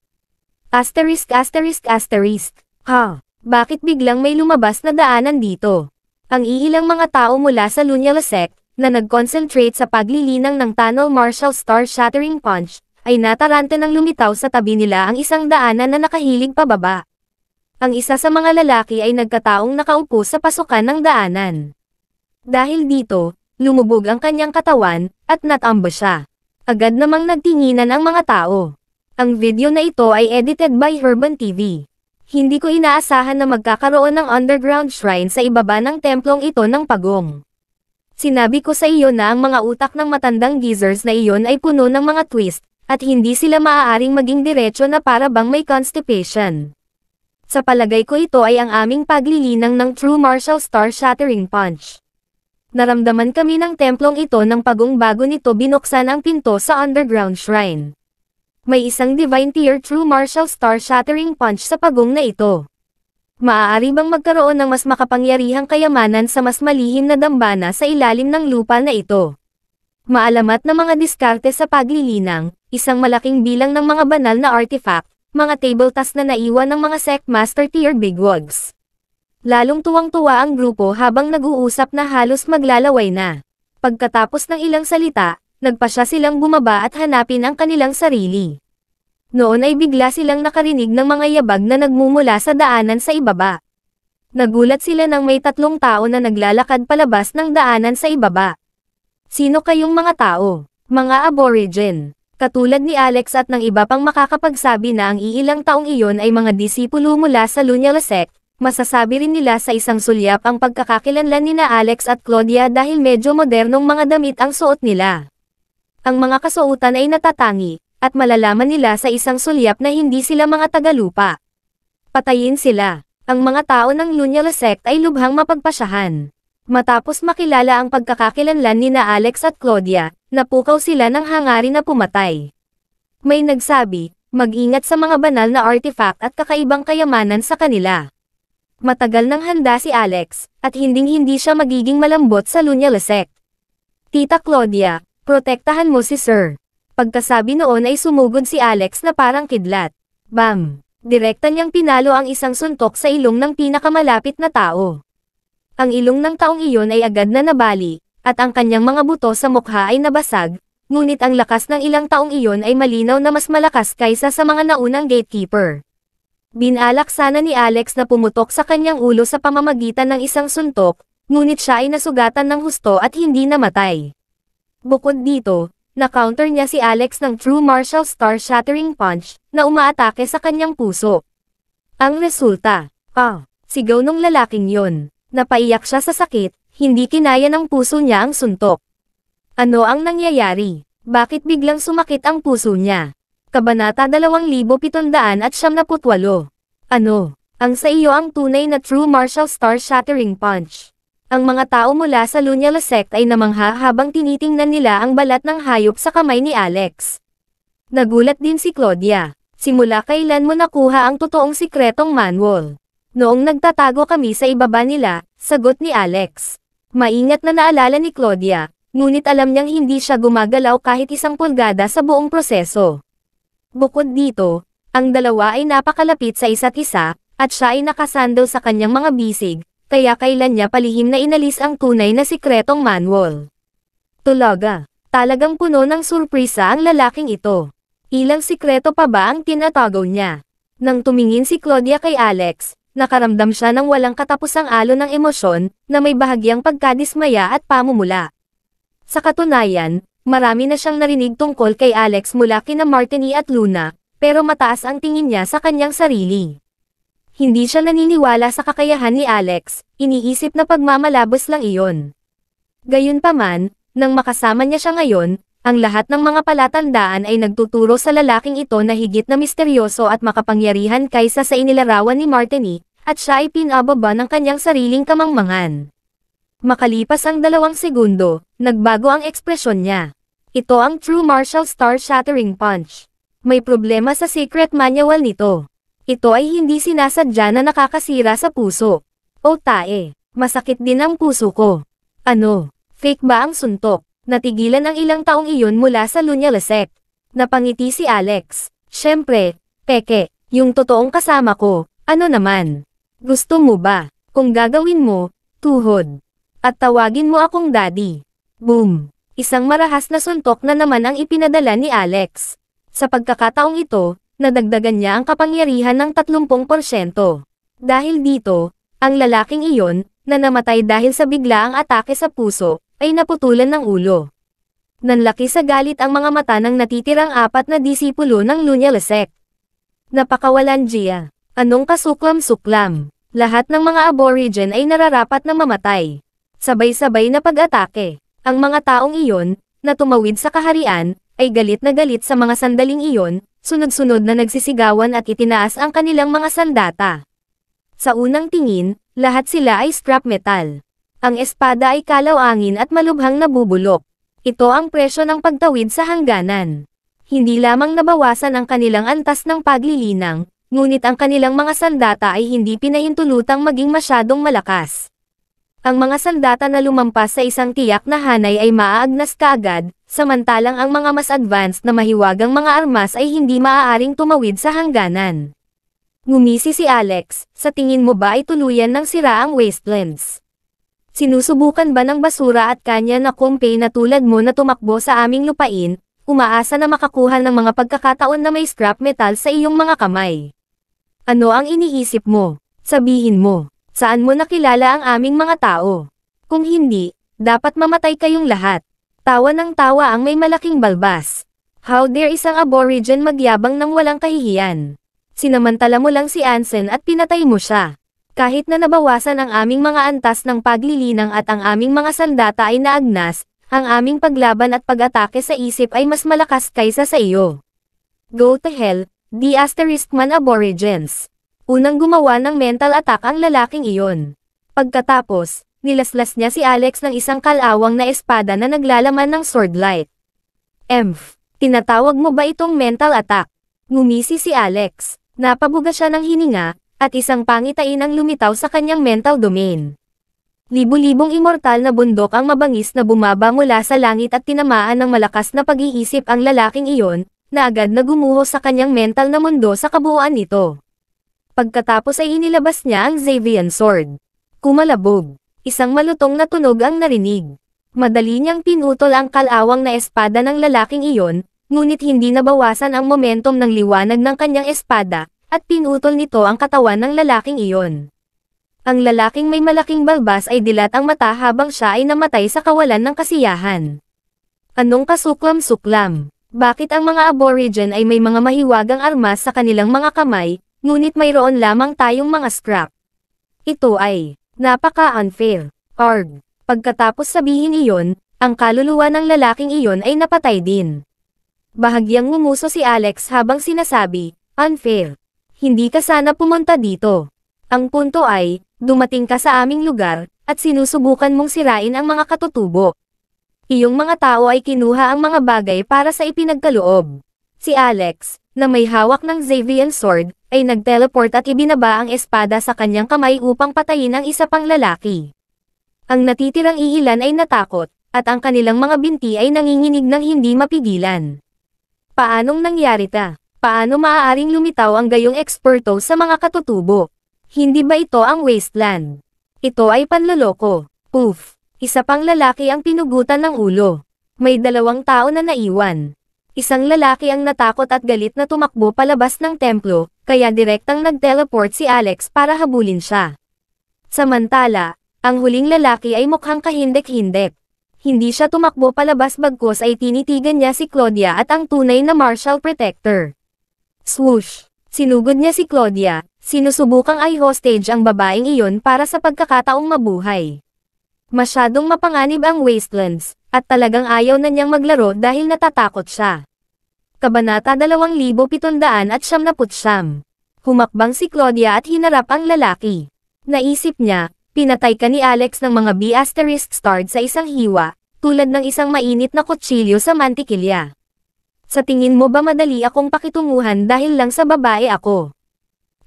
Asterisk asterisk asterisk. Ha? Bakit biglang may lumabas na daanan dito? Ang iilang mga tao mula sa Lunyala sect, na nag-concentrate sa paglilinang ng Tunnel Martial Star Shattering Punch, ay natarante ng lumitaw sa tabi nila ang isang daanan na nakahilig pababa. Ang isa sa mga lalaki ay nagkataong nakaupo sa pasukan ng daanan. Dahil dito, lumubog ang kanyang katawan, at natambo siya. Agad namang nagtinginan ang mga tao. Ang video na ito ay edited by Urban TV. Hindi ko inaasahan na magkakaroon ng underground shrine sa ibaba ng templong ito ng pagong. Sinabi ko sa iyo na ang mga utak ng matandang geezers na iyon ay puno ng mga twist, at hindi sila maaaring maging diretsyo na para bang may constipation. Sa palagay ko ito ay ang aming paglilinang ng True Martial Star Shattering Punch naramdaman kami ng templong ito ng pagong bago nito binuksan ang pinto sa underground shrine. May isang divine tier true martial star shattering punch sa pagong na ito. Maaari bang magkaroon ng mas makapangyarihang kayamanan sa mas malihim na dambana sa ilalim ng lupa na ito? Maalamat na mga diskarte sa paglilinang, isang malaking bilang ng mga banal na artifact, mga table tas na naiwan ng mga sect Master Tier Bigwogs. Lalong tuwang-tuwa ang grupo habang nag-uusap na halos maglalaway na. Pagkatapos ng ilang salita, nagpa siya silang bumaba at hanapin ang kanilang sarili. Noon ay bigla silang nakarinig ng mga yabag na nagmumula sa daanan sa ibaba. Nagulat sila nang may tatlong tao na naglalakad palabas ng daanan sa ibaba. Sino kayong mga tao? Mga aborigin. Katulad ni Alex at ng iba pang makakapagsabi na ang iilang taong iyon ay mga disipulo mula sa Lunya Sect, Masasabi rin nila sa isang sulyap ang pagkakakilanlan nina Alex at Claudia dahil medyo modernong mga damit ang suot nila. Ang mga kasuotan ay natatangi, at malalaman nila sa isang sulyap na hindi sila mga tagalupa. Patayin sila. Ang mga tao ng Lunyala sect ay lubhang mapagpasyahan. Matapos makilala ang pagkakakilanlan nina Alex at Claudia, napukaw sila ng hangarin na pumatay. May nagsabi, mag-ingat sa mga banal na artifact at kakaibang kayamanan sa kanila. Matagal nang handa si Alex, at hinding-hindi siya magiging malambot sa Lunya Lesek. Tita Claudia, protektahan mo si Sir. Pagkasabi noon ay sumugod si Alex na parang kidlat. Bam! Direkta niyang pinalo ang isang suntok sa ilong ng pinakamalapit na tao. Ang ilong ng taong iyon ay agad na nabali, at ang kanyang mga buto sa mukha ay nabasag, ngunit ang lakas ng ilang taong iyon ay malinaw na mas malakas kaysa sa mga naunang gatekeeper. Binalak sana ni Alex na pumutok sa kanyang ulo sa pamamagitan ng isang suntok, ngunit siya ay nasugatan ng husto at hindi namatay. Bukod dito, na-counter niya si Alex ng True Martial Star Shattering Punch na umaatake sa kanyang puso. Ang resulta, ah, sigaw ng lalaking yon. Napaiyak siya sa sakit, hindi kinaya ng puso niya ang suntok. Ano ang nangyayari? Bakit biglang sumakit ang puso niya? Kabanata 2778. Ano? Ang sa iyo ang tunay na true martial star shattering punch. Ang mga tao mula sa La sect ay namangha habang tinitingnan nila ang balat ng hayop sa kamay ni Alex. Nagulat din si Claudia. Simula kailan mo nakuha ang totoong sikretong manual? Noong nagtatago kami sa ibaba nila, sagot ni Alex. Maingat na naalala ni Claudia, ngunit alam niyang hindi siya gumagalaw kahit isang pulgada sa buong proseso. Bukod dito, ang dalawa ay napakalapit sa isa't isa, at siya ay nakasandal sa kanyang mga bisig, kaya kailan niya palihim na inalis ang tunay na sikretong manual. Tulaga, talagang puno ng surpresa ang lalaking ito. Ilang sikreto pa ba ang tinatago niya? Nang tumingin si Claudia kay Alex, nakaramdam siya ng walang katapusang alo ng emosyon na may bahagyang pagkadismaya at pamumula. Sa katunayan, Marami na siyang narinig tungkol kay Alex mula kina Martini at Luna, pero mataas ang tingin niya sa kanyang sarili. Hindi siya naniniwala sa kakayahan ni Alex, iniisip na pagmamalabos lang iyon. Gayunpaman, nang makasama niya siya ngayon, ang lahat ng mga palatandaan ay nagtuturo sa lalaking ito na higit na misteryoso at makapangyarihan kaysa sa inilarawan ni Martini, at siya ay pinababa ng kanyang sariling kamangmangan. Makalipas ang dalawang segundo, Nagbago ang ekspresyon niya. Ito ang true martial star shattering punch. May problema sa secret manual nito. Ito ay hindi sinasadya na nakakasira sa puso. O tae, masakit din ang puso ko. Ano, fake ba ang suntok? Natigilan ang ilang taong iyon mula sa Lunya Lesek. Napangiti si Alex. Siyempre, peke, yung totoong kasama ko, ano naman? Gusto mo ba? Kung gagawin mo, tuhod. At tawagin mo akong daddy. Boom! Isang marahas na suntok na naman ang ipinadala ni Alex. Sa pagkakataong ito, nadagdagan niya ang kapangyarihan ng 30%. Dahil dito, ang lalaking iyon, na namatay dahil sa biglaang atake sa puso, ay naputulan ng ulo. Nanlaki sa galit ang mga mata ng natitirang apat na disipulo ng Lunyalesek. Napakawalan Gia. Anong kasuklam-suklam? Lahat ng mga aborigen ay nararapat na mamatay. Sabay-sabay na pag-atake. Ang mga taong iyon, na tumawid sa kaharian, ay galit na galit sa mga sandaling iyon, sunod-sunod na nagsisigawan at itinaas ang kanilang mga sandata. Sa unang tingin, lahat sila ay scrap metal. Ang espada ay kalawangin at malubhang nabubulok. Ito ang presyo ng pagtawid sa hangganan. Hindi lamang nabawasan ang kanilang antas ng paglilinang, ngunit ang kanilang mga sandata ay hindi pinahintulutang maging masyadong malakas. Ang mga sandata na lumampas sa isang tiyak na hanay ay maaagnas kaagad, samantalang ang mga mas advanced na mahiwagang mga armas ay hindi maaaring tumawid sa hangganan. Ngumisi si Alex, sa tingin mo ba ay tuluyan ng sira ang wastelands? Sinusubukan ba ng basura at kanya na kumpay na tulad mo na tumakbo sa aming lupain, umaasa na makakuha ng mga pagkakataon na may scrap metal sa iyong mga kamay? Ano ang iniisip mo? Sabihin mo. Saan mo nakilala ang aming mga tao? Kung hindi, dapat mamatay kayong lahat. Tawa ng tawa ang may malaking balbas. How dare isang aborigine magyabang ng walang kahihiyan. Sinamantala mo lang si Ansen at pinatay mo siya. Kahit na nabawasan ang aming mga antas ng paglilinang at ang aming mga sandata ay naagnas, ang aming paglaban at pag-atake sa isip ay mas malakas kaysa sa iyo. Go to hell, the asterisk man aborigines. Unang gumawa ng mental attack ang lalaking iyon. Pagkatapos, nilaslas niya si Alex ng isang kalawang na espada na naglalaman ng sword light. Emph, tinatawag mo ba itong mental attack? Ngumisi si Alex. Napabuga siya ng hininga, at isang pangitain ang lumitaw sa kanyang mental domain. libu libong immortal na bundok ang mabangis na bumaba mula sa langit at tinamaan ng malakas na pag-iisip ang lalaking iyon, na agad na gumuho sa kanyang mental na mundo sa kabuuan nito. Pagkatapos ay inilabas niya ang Xavian Sword. Kumalabog. Isang malutong na tunog ang narinig. Madali niyang pinutol ang kalawang na espada ng lalaking iyon, ngunit hindi nabawasan ang momentum ng liwanag ng kanyang espada, at pinutol nito ang katawan ng lalaking iyon. Ang lalaking may malaking balbas ay dilat ang mata habang siya ay namatay sa kawalan ng kasiyahan. Anong kasuklam-suklam? Bakit ang mga aborigen ay may mga mahiwagang armas sa kanilang mga kamay, Ngunit mayroon lamang tayong mga scrap. Ito ay, napaka-unfair. Org. Pagkatapos sabihin iyon, ang kaluluwa ng lalaking iyon ay napatay din. Bahagyang ngumuso si Alex habang sinasabi, unfair. Hindi ka sana pumunta dito. Ang punto ay, dumating ka sa aming lugar, at sinusubukan mong sirain ang mga katutubo. Iyong mga tao ay kinuha ang mga bagay para sa ipinagkaloob. Si Alex, na may hawak ng Xavian Sword, ay nagteleport at ibinaba ang espada sa kanyang kamay upang patayin ang isa pang lalaki. Ang natitirang iilan ay natakot, at ang kanilang mga binti ay nanginginig ng hindi mapigilan. Paanong nangyari ta? Paano maaaring lumitaw ang gayong eksperto sa mga katutubo? Hindi ba ito ang wasteland? Ito ay panloloko. Poof! Isa pang lalaki ang pinugutan ng ulo. May dalawang tao na naiwan. Isang lalaki ang natakot at galit na tumakbo palabas ng templo, kaya direktang nag-teleport si Alex para habulin siya. Samantala, ang huling lalaki ay mukhang kahindek-hindek. Hindi siya tumakbo palabas bagkos ay tinitigan niya si Claudia at ang tunay na martial protector. Swoosh! Sinugod niya si Claudia, sinusubukang ay hostage ang babaeng iyon para sa pagkakataong mabuhay. Masyadong mapanganib ang wastelands, at talagang ayaw na niyang maglaro dahil natatakot siya. Kabanata 2700 at siyam. Humakbang si Claudia at hinarap ang lalaki. Naisip niya, pinatay ka ni Alex ng mga B-asterisk starred sa isang hiwa, tulad ng isang mainit na kutsilyo sa mantikilya. Sa tingin mo ba madali akong pakitunguhan dahil lang sa babae ako?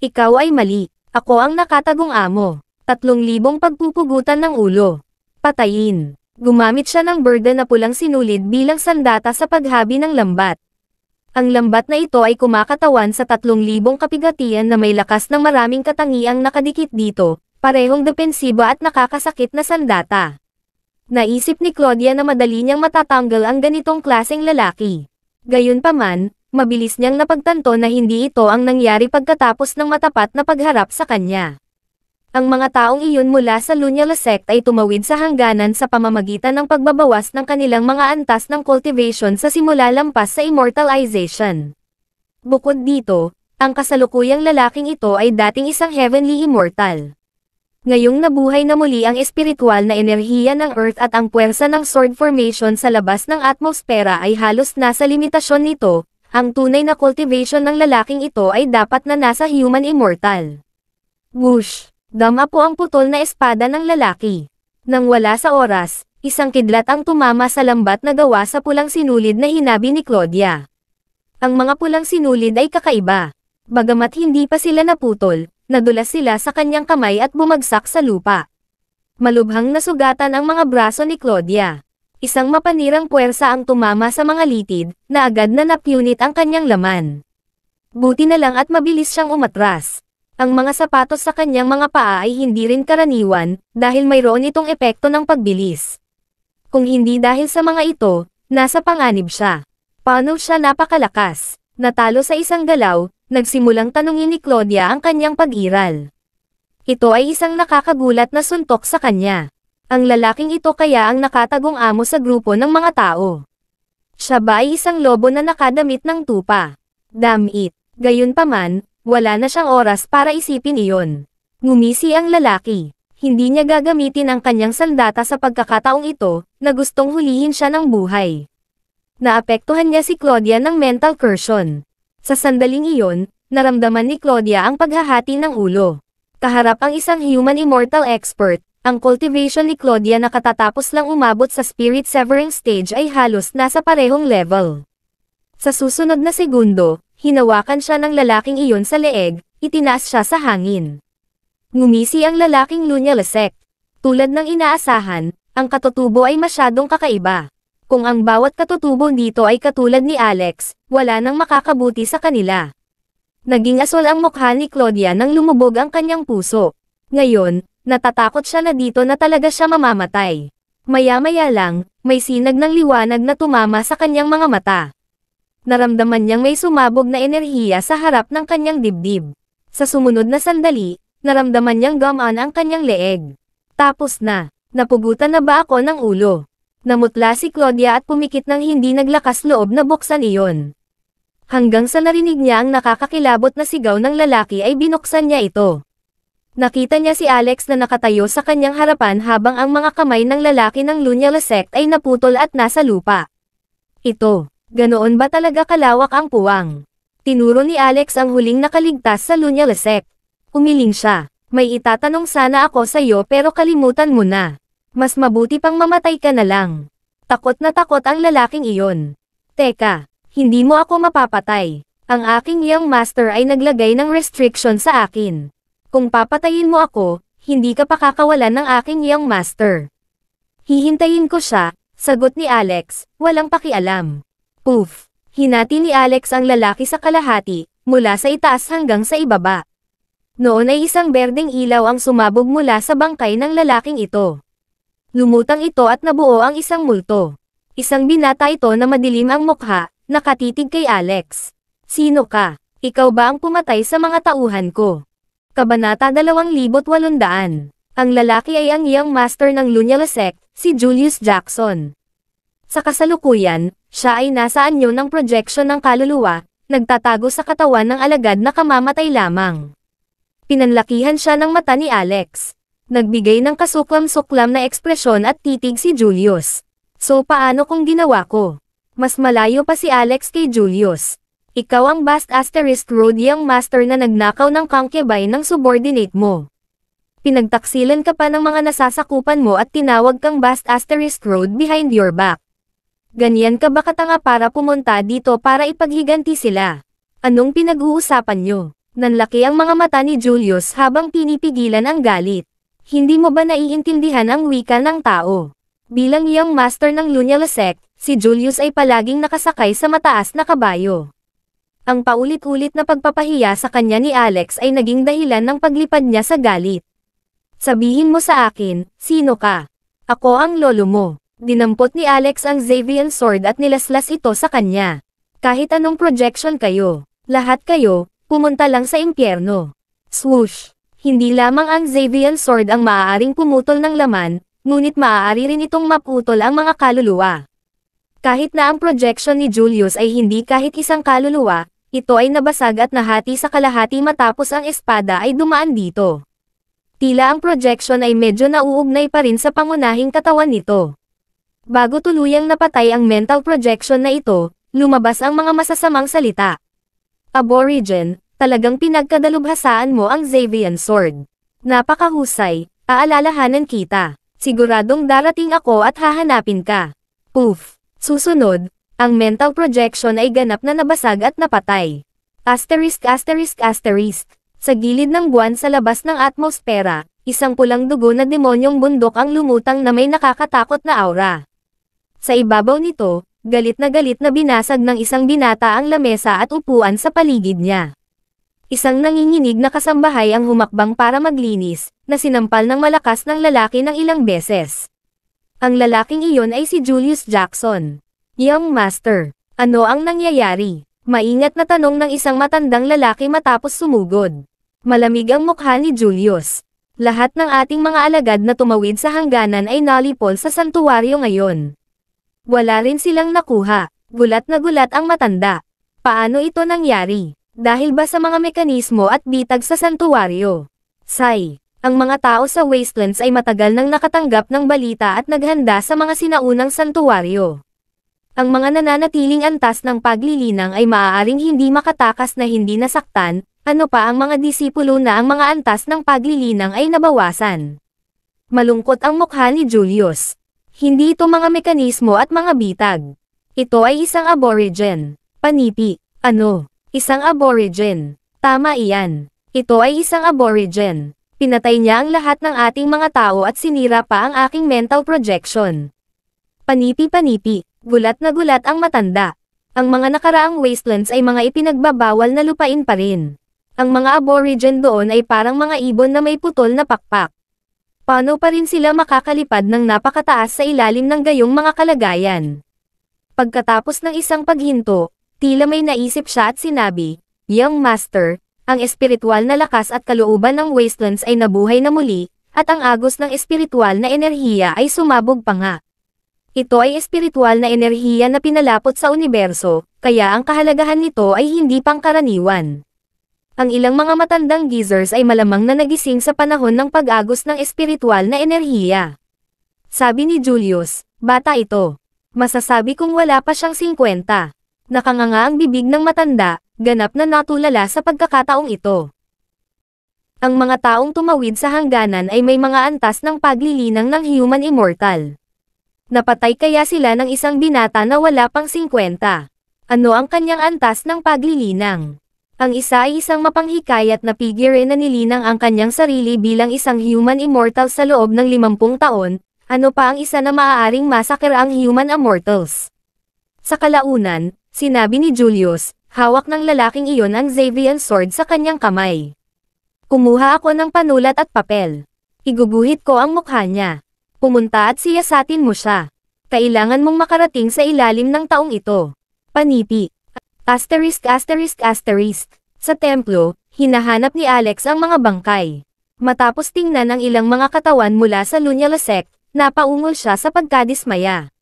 Ikaw ay mali, ako ang nakatagong amo. Tatlong libong pagpupugutan ng ulo. Patayin. Gumamit siya ng burden na pulang sinulid bilang sandata sa paghabi ng lambat. Ang lambat na ito ay kumakatawan sa 3,000 kapigatian na may lakas ng maraming katangiang nakadikit dito, parehong depensibo at nakakasakit na sandata. Naisip ni Claudia na madali niyang matatanggal ang ganitong klaseng lalaki. Gayunpaman, mabilis niyang napagtanto na hindi ito ang nangyari pagkatapos ng matapat na pagharap sa kanya. Ang mga taong iyon mula sa Lunyala sect ay tumawid sa hangganan sa pamamagitan ng pagbabawas ng kanilang mga antas ng cultivation sa simula lampas sa immortalization. Bukod dito, ang kasalukuyang lalaking ito ay dating isang heavenly immortal. Ngayong nabuhay na muli ang espiritual na enerhiya ng Earth at ang puwersa ng sword formation sa labas ng atmosfera ay halos nasa limitasyon nito, ang tunay na cultivation ng lalaking ito ay dapat na nasa human immortal. Whoosh! Dama po ang putol na espada ng lalaki. Nang wala sa oras, isang kidlat ang tumama sa lambat na gawa sa pulang sinulid na hinabi ni Claudia. Ang mga pulang sinulid ay kakaiba. Bagamat hindi pa sila naputol, nadulas sila sa kanyang kamay at bumagsak sa lupa. Malubhang nasugatan ang mga braso ni Claudia. Isang mapanirang puwersa ang tumama sa mga litid, na agad na napunit ang kanyang laman. Buti na lang at mabilis siyang umatras. Ang mga sapatos sa kanyang mga paa ay hindi rin karaniwan, dahil mayroon itong epekto ng pagbilis. Kung hindi dahil sa mga ito, nasa panganib siya. Paano siya napakalakas? Natalo sa isang galaw, nagsimulang tanungin ni Claudia ang kanyang pag-iral. Ito ay isang nakakagulat na suntok sa kanya. Ang lalaking ito kaya ang nakatagong amo sa grupo ng mga tao. Siya ba ay isang lobo na nakadamit ng tupa? Damn it! Gayunpaman, wala na siyang oras para isipin iyon. Ngumisi ang lalaki. Hindi niya gagamitin ang kanyang sandata sa pagkakataong ito, na gustong hulihin siya ng buhay. Naapektuhan niya si Claudia ng mental cursion. Sa sandaling iyon, naramdaman ni Claudia ang paghahati ng ulo. Kaharap ang isang human immortal expert, ang cultivation ni Claudia na katatapos lang umabot sa spirit severing stage ay halos nasa parehong level. Sa susunod na segundo, Hinawakan siya ng lalaking iyon sa leeg, itinaas siya sa hangin. Ngumisi ang lalaking Lunya Lesek. Tulad ng inaasahan, ang katutubo ay masyadong kakaiba. Kung ang bawat katutubo dito ay katulad ni Alex, wala nang makakabuti sa kanila. Naging aswal ang mukha ni Claudia nang lumubog ang kanyang puso. Ngayon, natatakot siya na dito na talaga siya mamamatay. Maya-maya lang, may sinag ng liwanag na tumama sa kanyang mga mata naramdaman niyang may sumabog na enerhiya sa harap ng kanyang dibdib. Sa sumunod na sandali, naramdaman niyang gamaan ang kanyang leeg. Tapos na, napugutan na ba ako ng ulo? Namutla si Claudia at pumikit ng hindi naglakas loob na buksan iyon. Hanggang sa narinig niya ang nakakakilabot na sigaw ng lalaki ay binuksan niya ito. Nakita niya si Alex na nakatayo sa kanyang harapan habang ang mga kamay ng lalaki ng Lunya Lasect ay naputol at nasa lupa. Ito, Ganoon ba talaga kalawak ang puwang? Tinuro ni Alex ang huling nakaligtas sa Lunya Lesek. Umiling siya. May itatanong sana ako sa iyo pero kalimutan mo na. Mas mabuti pang mamatay ka na lang. Takot na takot ang lalaking iyon. Teka, hindi mo ako mapapatay. Ang aking young master ay naglagay ng restriction sa akin. Kung papatayin mo ako, hindi ka pakakawalan ng aking young master. Hihintayin ko siya, sagot ni Alex, walang pakialam. Poof! Hinati ni Alex ang lalaki sa kalahati, mula sa itaas hanggang sa ibaba. Noon ay isang berdeng ilaw ang sumabog mula sa bangkay ng lalaking ito. Lumutang ito at nabuo ang isang multo. Isang binata ito na madilim ang mukha, nakatitig kay Alex. Sino ka? Ikaw ba ang pumatay sa mga tauhan ko? Kabanata 2800. Ang lalaki ay ang iyang master ng Lunyala sect, si Julius Jackson. Sa kasalukuyan, siya ay nasa anyo ng projection ng kaluluwa, nagtatago sa katawan ng alagad na kamamatay lamang. Pinanlakihan siya ng mata ni Alex. Nagbigay ng kasuklam-suklam na ekspresyon at titig si Julius. So paano kung ginawa ko? Mas malayo pa si Alex kay Julius. Ikaw ang Bast Asterisk Road yung master na nagnakaw ng kangkebay ng subordinate mo. Pinagtaksilan ka pa ng mga nasasakupan mo at tinawag kang Bast Asterisk Road behind your back. Ganyan ka ba katanga para pumunta dito para ipaghiganti sila? Anong pinag-uusapan nyo? Nanlaki ang mga mata ni Julius habang pinipigilan ang galit. Hindi mo ba naiintindihan ang wika ng tao? Bilang young master ng Lunyal Sect, si Julius ay palaging nakasakay sa mataas na kabayo. Ang paulit-ulit na pagpapahiya sa kanya ni Alex ay naging dahilan ng paglipad niya sa galit. Sabihin mo sa akin, sino ka? Ako ang lolo mo. Dinampot ni Alex ang Xavian Sword at nilaslas ito sa kanya. Kahit anong projection kayo, lahat kayo, pumunta lang sa impyerno. Swoosh! Hindi lamang ang Xavian Sword ang maaaring pumutol ng laman, ngunit maaari rin itong maputol ang mga kaluluwa. Kahit na ang projection ni Julius ay hindi kahit isang kaluluwa, ito ay nabasag at nahati sa kalahati matapos ang espada ay dumaan dito. Tila ang projection ay medyo nauugnay pa rin sa pangunahing katawan nito. Bago tuluyang napatay ang mental projection na ito, lumabas ang mga masasamang salita. Aborigen, talagang pinagkadalubhasaan mo ang Xavian Sword. Napakahusay, aalalahanan kita. Siguradong darating ako at hahanapin ka. Poof! Susunod, ang mental projection ay ganap na nabasag at napatay. Asterisk asterisk asterisk. Sa gilid ng buwan sa labas ng atmosfera, isang pulang dugo na demonyong bundok ang lumutang na may nakakatakot na aura. Sa ibabaw nito, galit na galit na binasag ng isang binata ang lamesa at upuan sa paligid niya. Isang nanginginig na kasambahay ang humakbang para maglinis, na sinampal ng malakas ng lalaki ng ilang beses. Ang lalaking iyon ay si Julius Jackson. Young Master, ano ang nangyayari? Maingat na tanong ng isang matandang lalaki matapos sumugod. Malamig ang mukha ni Julius. Lahat ng ating mga alagad na tumawid sa hangganan ay nalipol sa santuwaryo ngayon. Wala rin silang nakuha. Gulat na gulat ang matanda. Paano ito nangyari? Dahil ba sa mga mekanismo at bitag sa santuwaryo? Say, ang mga tao sa wastelands ay matagal nang nakatanggap ng balita at naghanda sa mga sinaunang santuwaryo. Ang mga nananatiling antas ng paglilinang ay maaaring hindi makatakas na hindi nasaktan, ano pa ang mga disipulo na ang mga antas ng paglilinang ay nabawasan. Malungkot ang mukha ni Julius, hindi ito mga mekanismo at mga bitag. Ito ay isang aborigen. Panipi. Ano? Isang aborigen. Tama iyan. Ito ay isang aborigen. Pinatay niya ang lahat ng ating mga tao at sinira pa ang aking mental projection. Panipi-panipi, gulat na gulat ang matanda. Ang mga nakaraang wastelands ay mga ipinagbabawal na lupain pa rin. Ang mga aborigen doon ay parang mga ibon na may putol na pakpak paano pa rin sila makakalipad ng napakataas sa ilalim ng gayong mga kalagayan. Pagkatapos ng isang paghinto, tila may naisip siya at sinabi, Young Master, ang espiritual na lakas at kalooban ng wastelands ay nabuhay na muli, at ang agos ng espiritual na enerhiya ay sumabog pa nga. Ito ay espiritual na enerhiya na pinalapot sa universo, kaya ang kahalagahan nito ay hindi pangkaraniwan ang ilang mga matandang geezers ay malamang na nagising sa panahon ng pag-agos ng espiritual na enerhiya. Sabi ni Julius, bata ito. Masasabi kong wala pa siyang 50. Nakanganga ang bibig ng matanda, ganap na natulala sa pagkakataong ito. Ang mga taong tumawid sa hangganan ay may mga antas ng paglilinang ng human immortal. Napatay kaya sila ng isang binata na wala pang 50. Ano ang kanyang antas ng paglilinang? Ang isa ay isang mapanghikayat na figure na nilinang ang kanyang sarili bilang isang human immortal sa loob ng 50 taon, ano pa ang isa na maaaring masakir ang human immortals. Sa kalaunan, sinabi ni Julius, hawak ng lalaking iyon ang Xavian sword sa kanyang kamay. Kumuha ako ng panulat at papel. Iguguhit ko ang mukha niya. Pumunta at siyasatin mo siya. Kailangan mong makarating sa ilalim ng taong ito. Panipi. Asterisk asterisk asterisk. Sa templo, hinahanap ni Alex ang mga bangkay. Matapos tingnan ang ilang mga katawan mula sa Lunyalasek, napaungol siya sa pagkadismaya.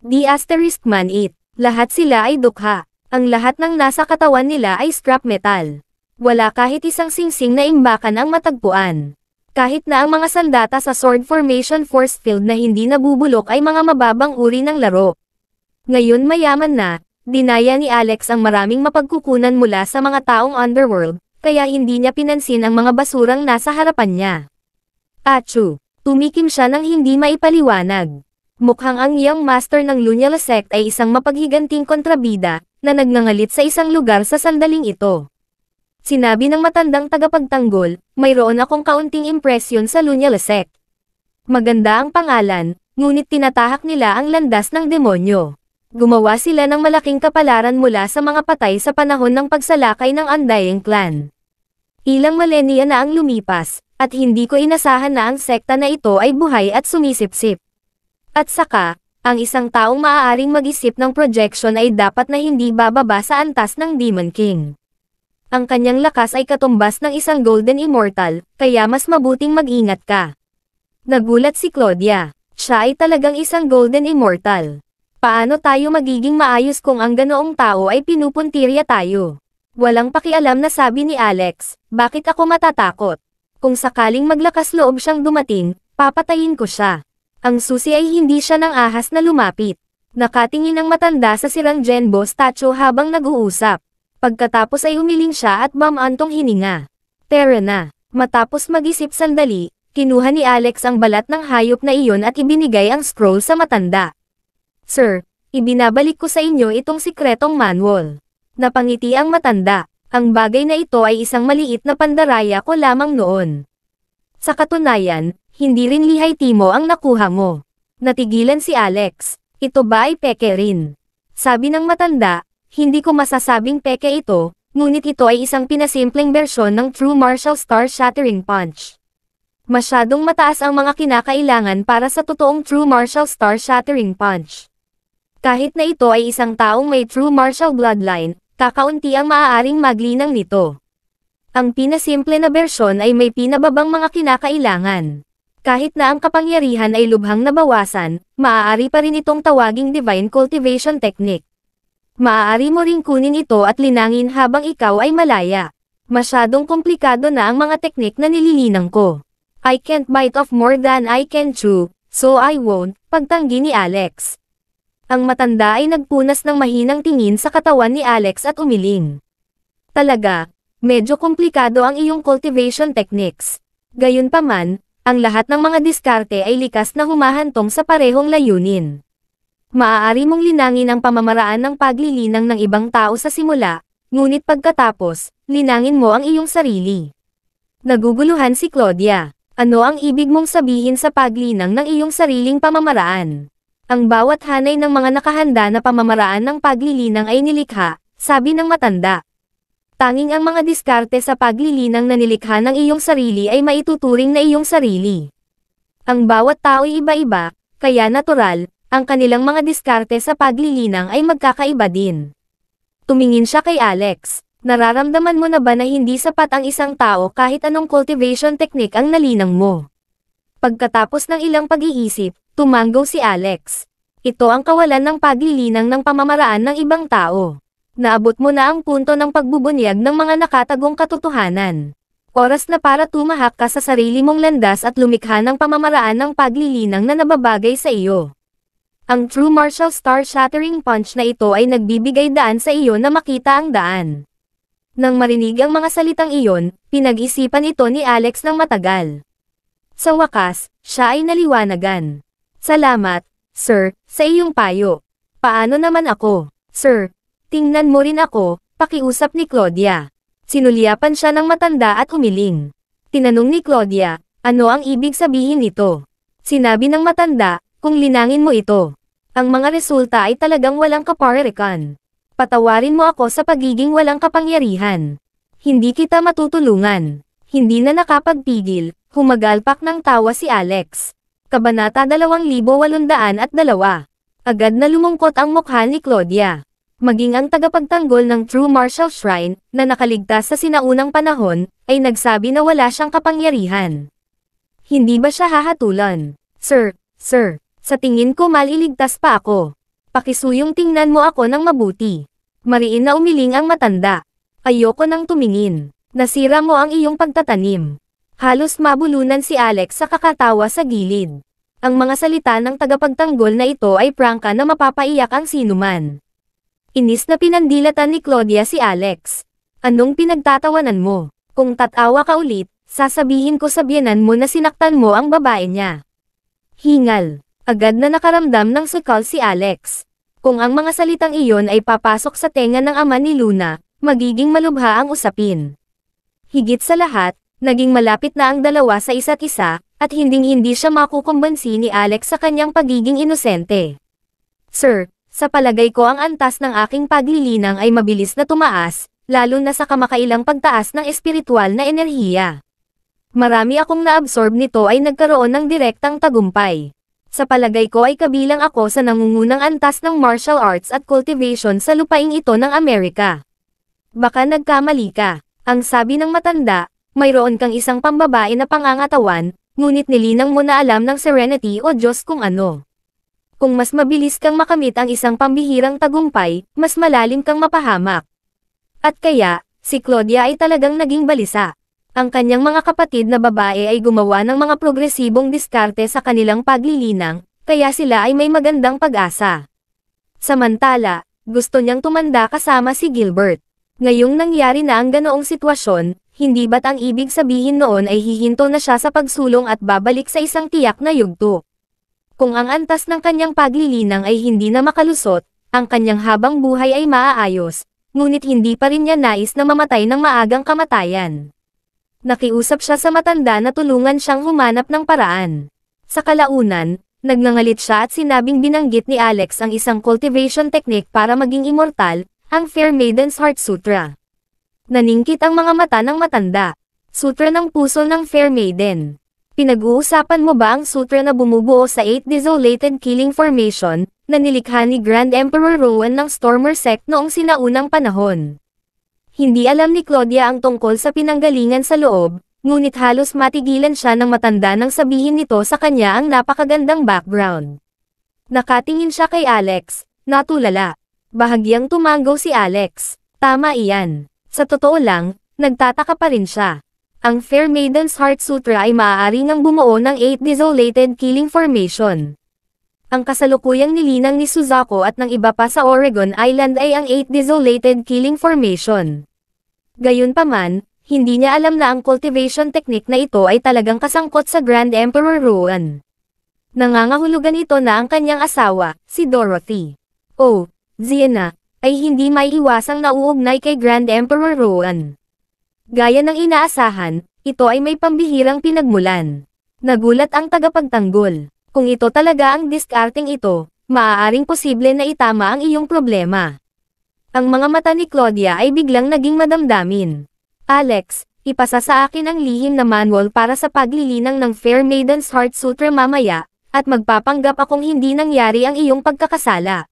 Di asterisk man it, lahat sila ay dukha. Ang lahat ng nasa katawan nila ay scrap metal. Wala kahit isang singsing na imbakan ang matagpuan. Kahit na ang mga sandata sa sword formation force field na hindi nabubulok ay mga mababang uri ng laro. Ngayon mayaman na, Dinaya ni Alex ang maraming mapagkukunan mula sa mga taong underworld, kaya hindi niya pinansin ang mga basurang nasa harapan niya. Achu! Tumikim siya ng hindi maipaliwanag. Mukhang ang young master ng Lunial Sect ay isang mapaghiganting kontrabida, na nagnangalit sa isang lugar sa sandaling ito. Sinabi ng matandang tagapagtanggol, mayroon akong kaunting impresyon sa Lunial Sect. Maganda ang pangalan, ngunit tinatahak nila ang landas ng demonyo. Gumawa sila ng malaking kapalaran mula sa mga patay sa panahon ng pagsalakay ng Undying Clan. Ilang milenya na ang lumipas, at hindi ko inasahan na ang sekta na ito ay buhay at sumisipsip. At saka, ang isang taong maaaring mag-isip ng projection ay dapat na hindi bababa sa antas ng Demon King. Ang kanyang lakas ay katumbas ng isang Golden Immortal, kaya mas mabuting mag-ingat ka. Nagulat si Claudia. Siya ay talagang isang Golden Immortal. Paano tayo magiging maayos kung ang ganoong tao ay pinupuntirya tayo? Walang pakialam na sabi ni Alex, bakit ako matatakot? Kung sakaling maglakas loob siyang dumating, papatayin ko siya. Ang susi ay hindi siya ng ahas na lumapit. Nakatingin ang matanda sa sirang Genbo statue habang nag-uusap. Pagkatapos ay umiling siya at mamantong hininga. Tera na. Matapos mag-isip sandali, kinuha ni Alex ang balat ng hayop na iyon at ibinigay ang scroll sa matanda. Sir, ibinabalik ko sa inyo itong sikretong manual. Napangiti ang matanda. Ang bagay na ito ay isang maliit na pandaraya ko lamang noon. Sa katunayan, hindi rin lihay timo ang nakuha mo. Natigilan si Alex. Ito ba ay peke rin? Sabi ng matanda, hindi ko masasabing peke ito, ngunit ito ay isang pinasimpleng bersyon ng True Martial Star Shattering Punch. Masyadong mataas ang mga kinakailangan para sa totoong True Martial Star Shattering Punch. Kahit na ito ay isang taong may true martial bloodline, kakaunti ang maaaring maglinang nito. Ang pinasimple na bersyon ay may pinababang mga kinakailangan. Kahit na ang kapangyarihan ay lubhang nabawasan, maaari pa rin itong tawaging divine cultivation technique. Maaari mo ring kunin ito at linangin habang ikaw ay malaya. Masyadong komplikado na ang mga teknik na nililinang ko. I can't bite off more than I can chew, so I won't, pagtanggi ni Alex. Ang matanda ay nagpunas ng mahinang tingin sa katawan ni Alex at umiling. Talaga, medyo komplikado ang iyong cultivation techniques. Gayunpaman, ang lahat ng mga diskarte ay likas na humahantong sa parehong layunin. Maaari mong linangin ang pamamaraan ng paglilinang ng ibang tao sa simula, ngunit pagkatapos, linangin mo ang iyong sarili. Naguguluhan si Claudia. Ano ang ibig mong sabihin sa paglinang ng iyong sariling pamamaraan? Ang bawat hanay ng mga nakahanda na pamamaraan ng paglilinang ay nilikha, sabi ng matanda. Tanging ang mga diskarte sa paglilinang na nilikha ng iyong sarili ay maituturing na iyong sarili. Ang bawat tao'y iba-iba, kaya natural, ang kanilang mga diskarte sa paglilinang ay magkakaiba din. Tumingin siya kay Alex. Nararamdaman mo na ba na hindi sapat ang isang tao kahit anong cultivation technique ang nalinang mo? Pagkatapos ng ilang pag-iisip, Tumanggo si Alex. Ito ang kawalan ng paglilinang ng pamamaraan ng ibang tao. Naabot mo na ang punto ng pagbubunyag ng mga nakatagong katotohanan. Oras na para tumahak ka sa sarili mong landas at lumikha ng pamamaraan ng paglilinang na nababagay sa iyo. Ang true martial star shattering punch na ito ay nagbibigay daan sa iyo na makita ang daan. Nang marinig ang mga salitang iyon, pinag-isipan ito ni Alex ng matagal. Sa wakas, siya ay naliwanagan. Salamat, sir, sa iyong payo. Paano naman ako, sir? Tingnan mo rin ako, pakiusap ni Claudia. Sinulyapan siya ng matanda at umiling. Tinanong ni Claudia, ano ang ibig sabihin nito? Sinabi ng matanda, kung linangin mo ito. Ang mga resulta ay talagang walang kaparikan. Patawarin mo ako sa pagiging walang kapangyarihan. Hindi kita matutulungan. Hindi na nakapagpigil, humagalpak ng tawa si Alex. Kabanata 2802. Agad na lumungkot ang mukha ni Claudia. Maging ang tagapagtanggol ng True Martial Shrine, na nakaligtas sa sinaunang panahon, ay nagsabi na wala siyang kapangyarihan. Hindi ba siya hahatulan? Sir, sir, sa tingin ko maliligtas pa ako. Pakisuyong tingnan mo ako ng mabuti. Mariin na umiling ang matanda. Ayoko nang tumingin. Nasira mo ang iyong pagtatanim. Halos mabulunan si Alex sa kakatawa sa gilid. Ang mga salita ng tagapagtanggol na ito ay prangka na mapapaiyak ang sinuman. Inis na pinandilatan ni Claudia si Alex. Anong pinagtatawanan mo? Kung tatawa ka ulit, sasabihin ko sa sabyanan mo na sinaktan mo ang babae niya. Hingal. Agad na nakaramdam ng sukal si Alex. Kung ang mga salitang iyon ay papasok sa tenga ng ama ni Luna, magiging malubha ang usapin. Higit sa lahat, Naging malapit na ang dalawa sa isa't isa, at hinding-hindi siya makukumbansi ni Alex sa kanyang pagiging inosente. Sir, sa palagay ko ang antas ng aking paglilinang ay mabilis na tumaas, lalo na sa kamakailang pagtaas ng espiritual na enerhiya. Marami akong naabsorb nito ay nagkaroon ng direktang tagumpay. Sa palagay ko ay kabilang ako sa nangungunang antas ng martial arts at cultivation sa lupaing ito ng Amerika. Baka nagkamali ka. Ang sabi ng matanda, mayroon kang isang pambabae na pangangatawan, ngunit nilinang mo na alam ng serenity o Diyos kung ano. Kung mas mabilis kang makamit ang isang pambihirang tagumpay, mas malalim kang mapahamak. At kaya, si Claudia ay talagang naging balisa. Ang kanyang mga kapatid na babae ay gumawa ng mga progresibong diskarte sa kanilang paglilinang, kaya sila ay may magandang pag-asa. Samantala, gusto niyang tumanda kasama si Gilbert. Ngayong nangyari na ang ganoong sitwasyon, hindi ba't ang ibig sabihin noon ay hihinto na siya sa pagsulong at babalik sa isang tiyak na yugto? Kung ang antas ng kanyang paglilinang ay hindi na makalusot, ang kanyang habang buhay ay maaayos, ngunit hindi pa rin niya nais na mamatay ng maagang kamatayan. Nakiusap siya sa matanda na tulungan siyang humanap ng paraan. Sa kalaunan, nagnangalit siya at sinabing binanggit ni Alex ang isang cultivation technique para maging immortal, ang Fair Maiden's Heart Sutra. Naningkit ang mga mata ng matanda. Sutra ng puso ng Fair Maiden. Pinag-uusapan mo ba ang sutra na bumubuo sa 8 Desolated Killing Formation na nilikha ni Grand Emperor Rowan ng Stormer Sect noong sinaunang panahon? Hindi alam ni Claudia ang tungkol sa pinanggalingan sa loob, ngunit halos matigilan siya ng matanda nang sabihin nito sa kanya ang napakagandang background. Nakatingin siya kay Alex, natulala. Bahagyang tumango si Alex. Tama iyan. Sa totoo lang, nagtataka pa rin siya. Ang Fair Maiden's Heart Sutra ay maaari ngang bumuo ng 8 Desolated Killing Formation. Ang kasalukuyang nilinang ni Suzako at ng iba pa sa Oregon Island ay ang 8 Desolated Killing Formation. Gayunpaman, hindi niya alam na ang cultivation technique na ito ay talagang kasangkot sa Grand Emperor Ruan. Nangangahulugan ito na ang kanyang asawa, si Dorothy. Oh, Ziena, ay hindi may iwasang nauugnay kay Grand Emperor Rowan. Gaya ng inaasahan, ito ay may pambihirang pinagmulan. Nagulat ang tagapagtanggol. Kung ito talaga ang discarding ito, maaaring posible na itama ang iyong problema. Ang mga mata ni Claudia ay biglang naging madamdamin. Alex, ipasa sa akin ang lihim na manual para sa paglilinang ng Fair Maiden's Heart Sutra mamaya, at magpapanggap akong hindi nangyari ang iyong pagkakasala.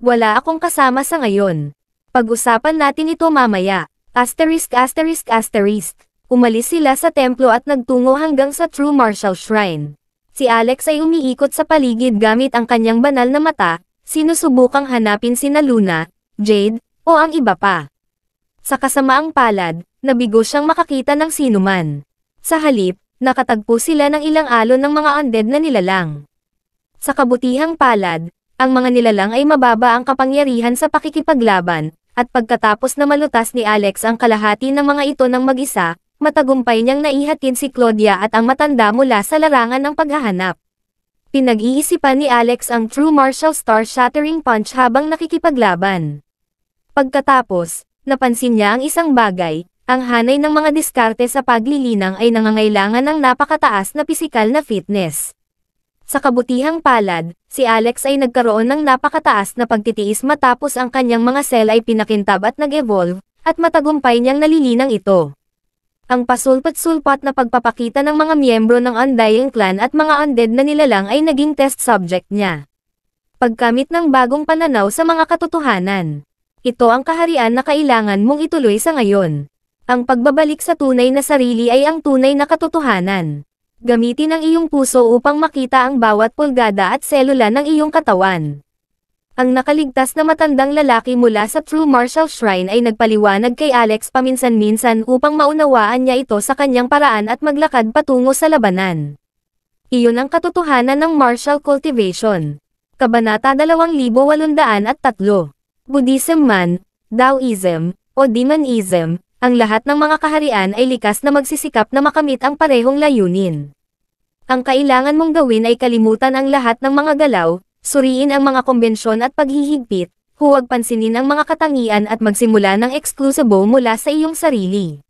Wala akong kasama sa ngayon. Pag-usapan natin ito mamaya. Asterisk asterisk asterisk. Umalis sila sa templo at nagtungo hanggang sa True Martial Shrine. Si Alex ay umiikot sa paligid gamit ang kanyang banal na mata, sinusubukang hanapin si Luna, Jade, o ang iba pa. Sa kasamaang palad, nabigo siyang makakita ng sinuman. Sa halip, nakatagpo sila ng ilang alon ng mga undead na nilalang. Sa kabutihang palad, ang mga nilalang ay mababa ang kapangyarihan sa pakikipaglaban, at pagkatapos na malutas ni Alex ang kalahati ng mga ito ng mag-isa, matagumpay niyang naihatin si Claudia at ang matanda mula sa larangan ng paghahanap. Pinag-iisipan ni Alex ang true martial star shattering punch habang nakikipaglaban. Pagkatapos, napansin niya ang isang bagay, ang hanay ng mga diskarte sa paglilinang ay nangangailangan ng napakataas na pisikal na fitness. Sa kabutihang palad, si Alex ay nagkaroon ng napakataas na pagtitiis matapos ang kanyang mga cell ay pinakintab at nag-evolve, at matagumpay niyang nalilinang ito. Ang pasulpat-sulpat na pagpapakita ng mga miyembro ng Undying Clan at mga undead na nilalang ay naging test subject niya. Pagkamit ng bagong pananaw sa mga katotohanan. Ito ang kaharian na kailangan mong ituloy sa ngayon. Ang pagbabalik sa tunay na sarili ay ang tunay na katotohanan. Gamitin ang iyong puso upang makita ang bawat pulgada at selula ng iyong katawan. Ang nakaligtas na matandang lalaki mula sa True Martial Shrine ay nagpaliwanag kay Alex paminsan-minsan upang maunawaan niya ito sa kanyang paraan at maglakad patungo sa labanan. Iyon ang katotohanan ng martial cultivation. Kabanata 2803 Buddhism man, Taoism, o Dimanism, ang lahat ng mga kaharian ay likas na magsisikap na makamit ang parehong layunin. Ang kailangan mong gawin ay kalimutan ang lahat ng mga galaw, suriin ang mga kombensyon at paghihigpit, huwag pansinin ang mga katangian at magsimula ng eksklusibo mula sa iyong sarili.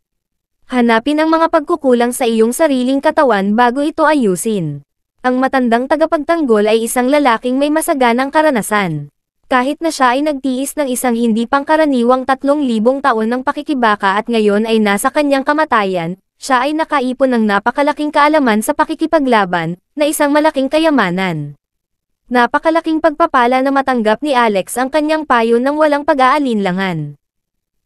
Hanapin ang mga pagkukulang sa iyong sariling katawan bago ito ayusin. Ang matandang tagapagtanggol ay isang lalaking may masaganang karanasan kahit na siya ay nagtiis ng isang hindi pangkaraniwang 3,000 taon ng pakikibaka at ngayon ay nasa kanyang kamatayan, siya ay nakaipon ng napakalaking kaalaman sa pakikipaglaban, na isang malaking kayamanan. Napakalaking pagpapala na matanggap ni Alex ang kanyang payo ng walang pag-aalinlangan.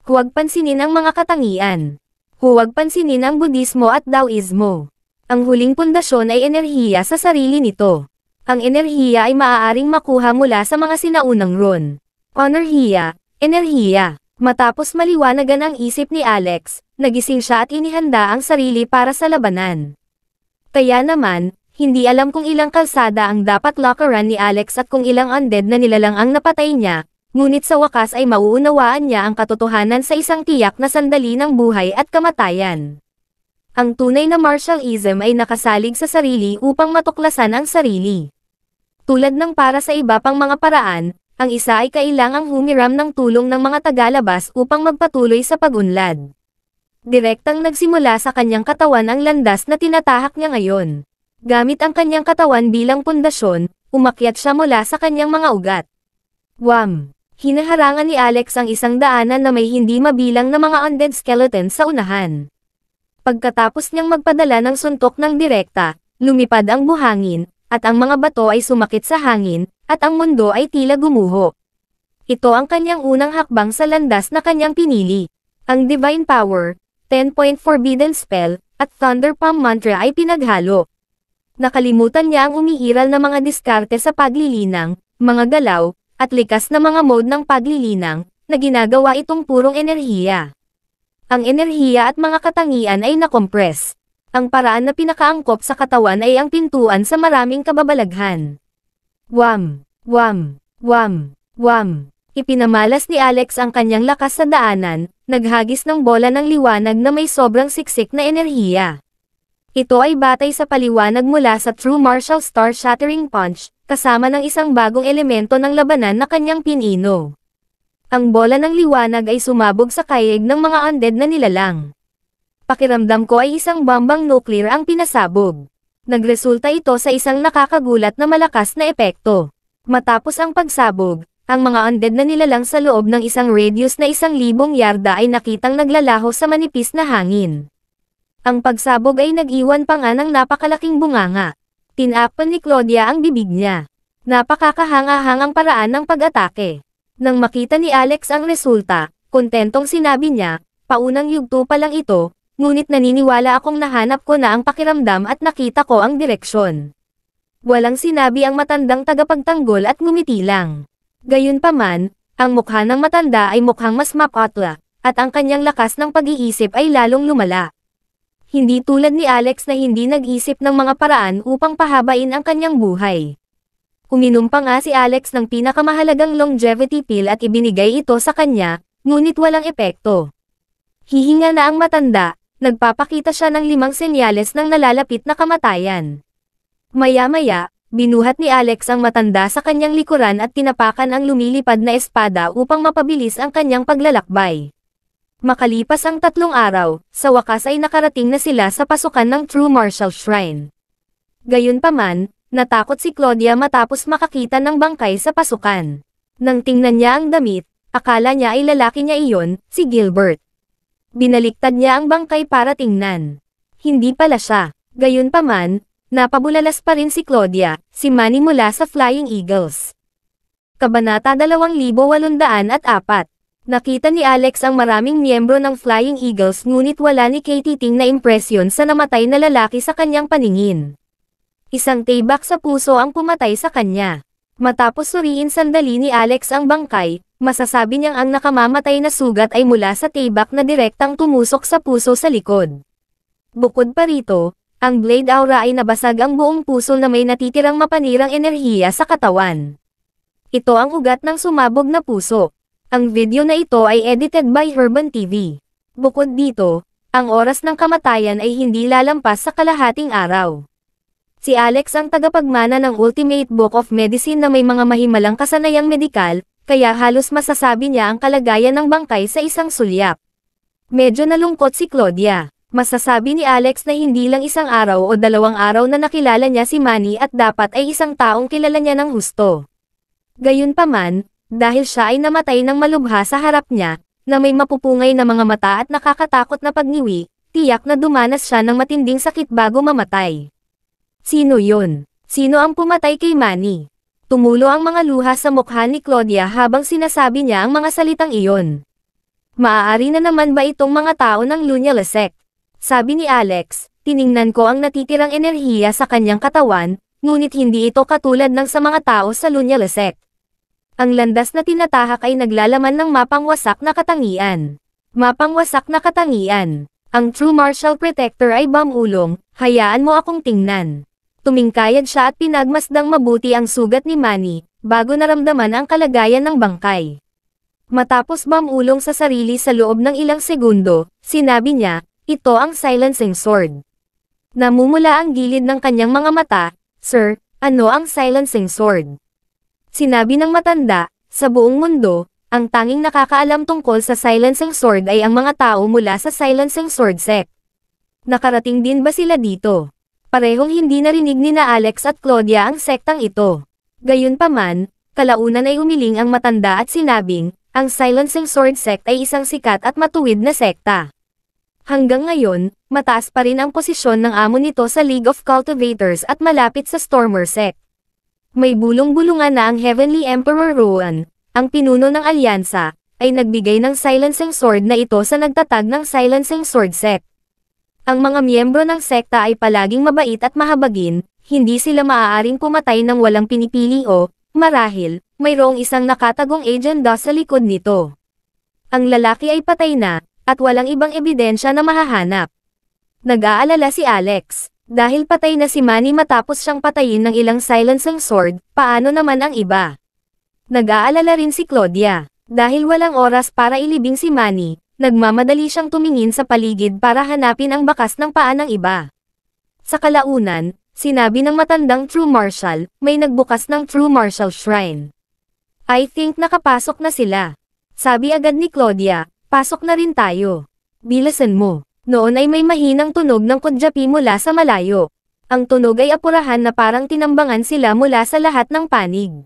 Huwag pansinin ang mga katangian. Huwag pansinin ang Budismo at Daoismo. Ang huling pundasyon ay enerhiya sa sarili nito. Ang enerhiya ay maaaring makuha mula sa mga sinaunang run. Onerhiya, enerhiya. Matapos maliwanagan ang isip ni Alex, nagising siya at inihanda ang sarili para sa labanan. Kaya naman, hindi alam kung ilang kalsada ang dapat lockeran ni Alex at kung ilang undead na nilalang ang napatay niya, ngunit sa wakas ay mauunawaan niya ang katotohanan sa isang tiyak na sandali ng buhay at kamatayan. Ang tunay na martialism ay nakasalig sa sarili upang matuklasan ang sarili. Tulad ng para sa iba pang mga paraan, ang isa ay kailangang humiram ng tulong ng mga tagalabas upang magpatuloy sa pagunlad. Direktang nagsimula sa kanyang katawan ang landas na tinatahak niya ngayon. Gamit ang kanyang katawan bilang pundasyon, umakyat siya mula sa kanyang mga ugat. Wham! Hinaharangan ni Alex ang isang daanan na may hindi mabilang na mga undead skeletons sa unahan. Pagkatapos niyang magpadala ng suntok ng direkta, lumipad ang buhangin, at ang mga bato ay sumakit sa hangin, at ang mundo ay tila gumuho. Ito ang kanyang unang hakbang sa landas na kanyang pinili. Ang Divine Power, 10.4 point Forbidden Spell, at Thunder Palm Mantra ay pinaghalo. Nakalimutan niya ang umiiral na mga diskarte sa paglilinang, mga galaw, at likas na mga mode ng paglilinang, na ginagawa itong purong enerhiya. Ang enerhiya at mga katangian ay nakompress. Ang paraan na pinakaangkop sa katawan ay ang pintuan sa maraming kababalaghan. Wham! Wham! Wham! Wham! Ipinamalas ni Alex ang kanyang lakas sa daanan, naghagis ng bola ng liwanag na may sobrang siksik na enerhiya. Ito ay batay sa paliwanag mula sa True Martial Star Shattering Punch, kasama ng isang bagong elemento ng labanan na kanyang pinino. Ang bola ng liwanag ay sumabog sa kayeg ng mga undead na nilalang pakiramdam ko ay isang bambang nuclear ang pinasabog. Nagresulta ito sa isang nakakagulat na malakas na epekto. Matapos ang pagsabog, ang mga undead na nilalang sa loob ng isang radius na isang libong yarda ay nakitang naglalaho sa manipis na hangin. Ang pagsabog ay nag-iwan pa nga ng napakalaking bunganga. Tinapan ni Claudia ang bibig niya. Napakakahangahangang paraan ng pag-atake. Nang makita ni Alex ang resulta, kontentong sinabi niya, paunang yugto pa lang ito, ngunit naniniwala akong nahanap ko na ang pakiramdam at nakita ko ang direksyon. Walang sinabi ang matandang tagapagtanggol at ngumiti lang. Gayunpaman, ang mukha ng matanda ay mukhang mas mapatla, at ang kanyang lakas ng pag-iisip ay lalong lumala. Hindi tulad ni Alex na hindi nag-isip ng mga paraan upang pahabain ang kanyang buhay. Uminom pa nga si Alex ng pinakamahalagang longevity pill at ibinigay ito sa kanya, ngunit walang epekto. Hihinga na ang matanda, nagpapakita siya ng limang senyales ng nalalapit na kamatayan. Maya-maya, binuhat ni Alex ang matanda sa kanyang likuran at tinapakan ang lumilipad na espada upang mapabilis ang kanyang paglalakbay. Makalipas ang tatlong araw, sa wakas ay nakarating na sila sa pasukan ng True Martial Shrine. Gayunpaman, natakot si Claudia matapos makakita ng bangkay sa pasukan. Nang tingnan niya ang damit, akala niya ay lalaki niya iyon, si Gilbert binaliktad niya ang bangkay para tingnan. Hindi pala siya. Gayunpaman, napabulalas pa rin si Claudia, si Manny mula sa Flying Eagles. Kabanata 2804 Nakita ni Alex ang maraming miyembro ng Flying Eagles ngunit wala ni Katie Ting na impresyon sa namatay na lalaki sa kanyang paningin. Isang tibak sa puso ang pumatay sa kanya. Matapos suriin sandali ni Alex ang bangkay, Masasabi niyang ang nakamamatay na sugat ay mula sa tibak na direktang tumusok sa puso sa likod. Bukod pa rito, ang blade aura ay nabasag ang buong puso na may natitirang mapanirang enerhiya sa katawan. Ito ang ugat ng sumabog na puso. Ang video na ito ay edited by Urban TV. Bukod dito, ang oras ng kamatayan ay hindi lalampas sa kalahating araw. Si Alex ang tagapagmana ng Ultimate Book of Medicine na may mga mahimalang kasanayang medikal, kaya halos masasabi niya ang kalagayan ng bangkay sa isang sulyap. Medyo nalungkot si Claudia. Masasabi ni Alex na hindi lang isang araw o dalawang araw na nakilala niya si Manny at dapat ay isang taong kilala niya ng husto. Gayunpaman, dahil siya ay namatay ng malubha sa harap niya, na may mapupungay na mga mata at nakakatakot na pagniwi, tiyak na dumanas siya ng matinding sakit bago mamatay. Sino yon? Sino ang pumatay kay Manny? Tumulo ang mga luha sa mukha ni Claudia habang sinasabi niya ang mga salitang iyon. Maaari na naman ba itong mga tao ng Lunya Lesek? Sabi ni Alex, tiningnan ko ang natitirang enerhiya sa kanyang katawan, ngunit hindi ito katulad ng sa mga tao sa Lunya Lesek. Ang landas na tinatahak ay naglalaman ng mapangwasak na katangian. Mapangwasak na katangian. Ang True Martial Protector ay bamulong, hayaan mo akong tingnan. Tumingkayad siya at pinagmasdang mabuti ang sugat ni Manny, bago naramdaman ang kalagayan ng bangkay. Matapos mamulong sa sarili sa loob ng ilang segundo, sinabi niya, ito ang silencing sword. Namumula ang gilid ng kanyang mga mata, Sir, ano ang silencing sword? Sinabi ng matanda, sa buong mundo, ang tanging nakakaalam tungkol sa silencing sword ay ang mga tao mula sa silencing sword sect. Nakarating din ba sila dito? parehong hindi narinig nina Alex at Claudia ang sektang ito. Gayunpaman, kalaunan ay humiling ang matanda at sinabing, ang Silencing Sword Sect ay isang sikat at matuwid na sekta. Hanggang ngayon, mataas pa rin ang posisyon ng amo nito sa League of Cultivators at malapit sa Stormer Sect. May bulong-bulungan na ang Heavenly Emperor Rowan, ang pinuno ng alyansa, ay nagbigay ng silencing sword na ito sa nagtatag ng silencing sword sect. Ang mga miyembro ng sekta ay palaging mabait at mahabagin, hindi sila maaaring pumatay ng walang pinipili o, marahil, mayroong isang nakatagong agenda sa likod nito. Ang lalaki ay patay na, at walang ibang ebidensya na mahahanap. Nag-aalala si Alex. Dahil patay na si Manny matapos siyang patayin ng ilang silencing sword, paano naman ang iba? Nag-aalala rin si Claudia. Dahil walang oras para ilibing si Manny, Nagmamadali siyang tumingin sa paligid para hanapin ang bakas ng paa ng iba. Sa kalaunan, sinabi ng matandang True Marshal, may nagbukas ng True Marshal Shrine. I think nakapasok na sila. Sabi agad ni Claudia, pasok na rin tayo. Bilasan mo. Noon ay may mahinang tunog ng kudyapi mula sa malayo. Ang tunog ay apurahan na parang tinambangan sila mula sa lahat ng panig.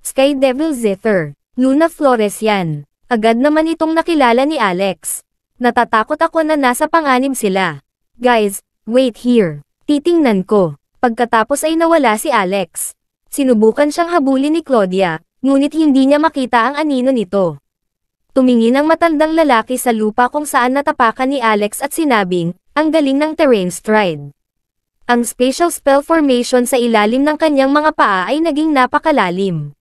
Sky Devil Zither. Luna Flores yan. Agad naman itong nakilala ni Alex. Natatakot ako na nasa panganim sila. Guys, wait here. Titingnan ko. Pagkatapos ay nawala si Alex. Sinubukan siyang habulin ni Claudia, ngunit hindi niya makita ang anino nito. Tumingin ang matandang lalaki sa lupa kung saan natapakan ni Alex at sinabing, ang galing ng terrain stride. Ang special spell formation sa ilalim ng kanyang mga paa ay naging napakalalim.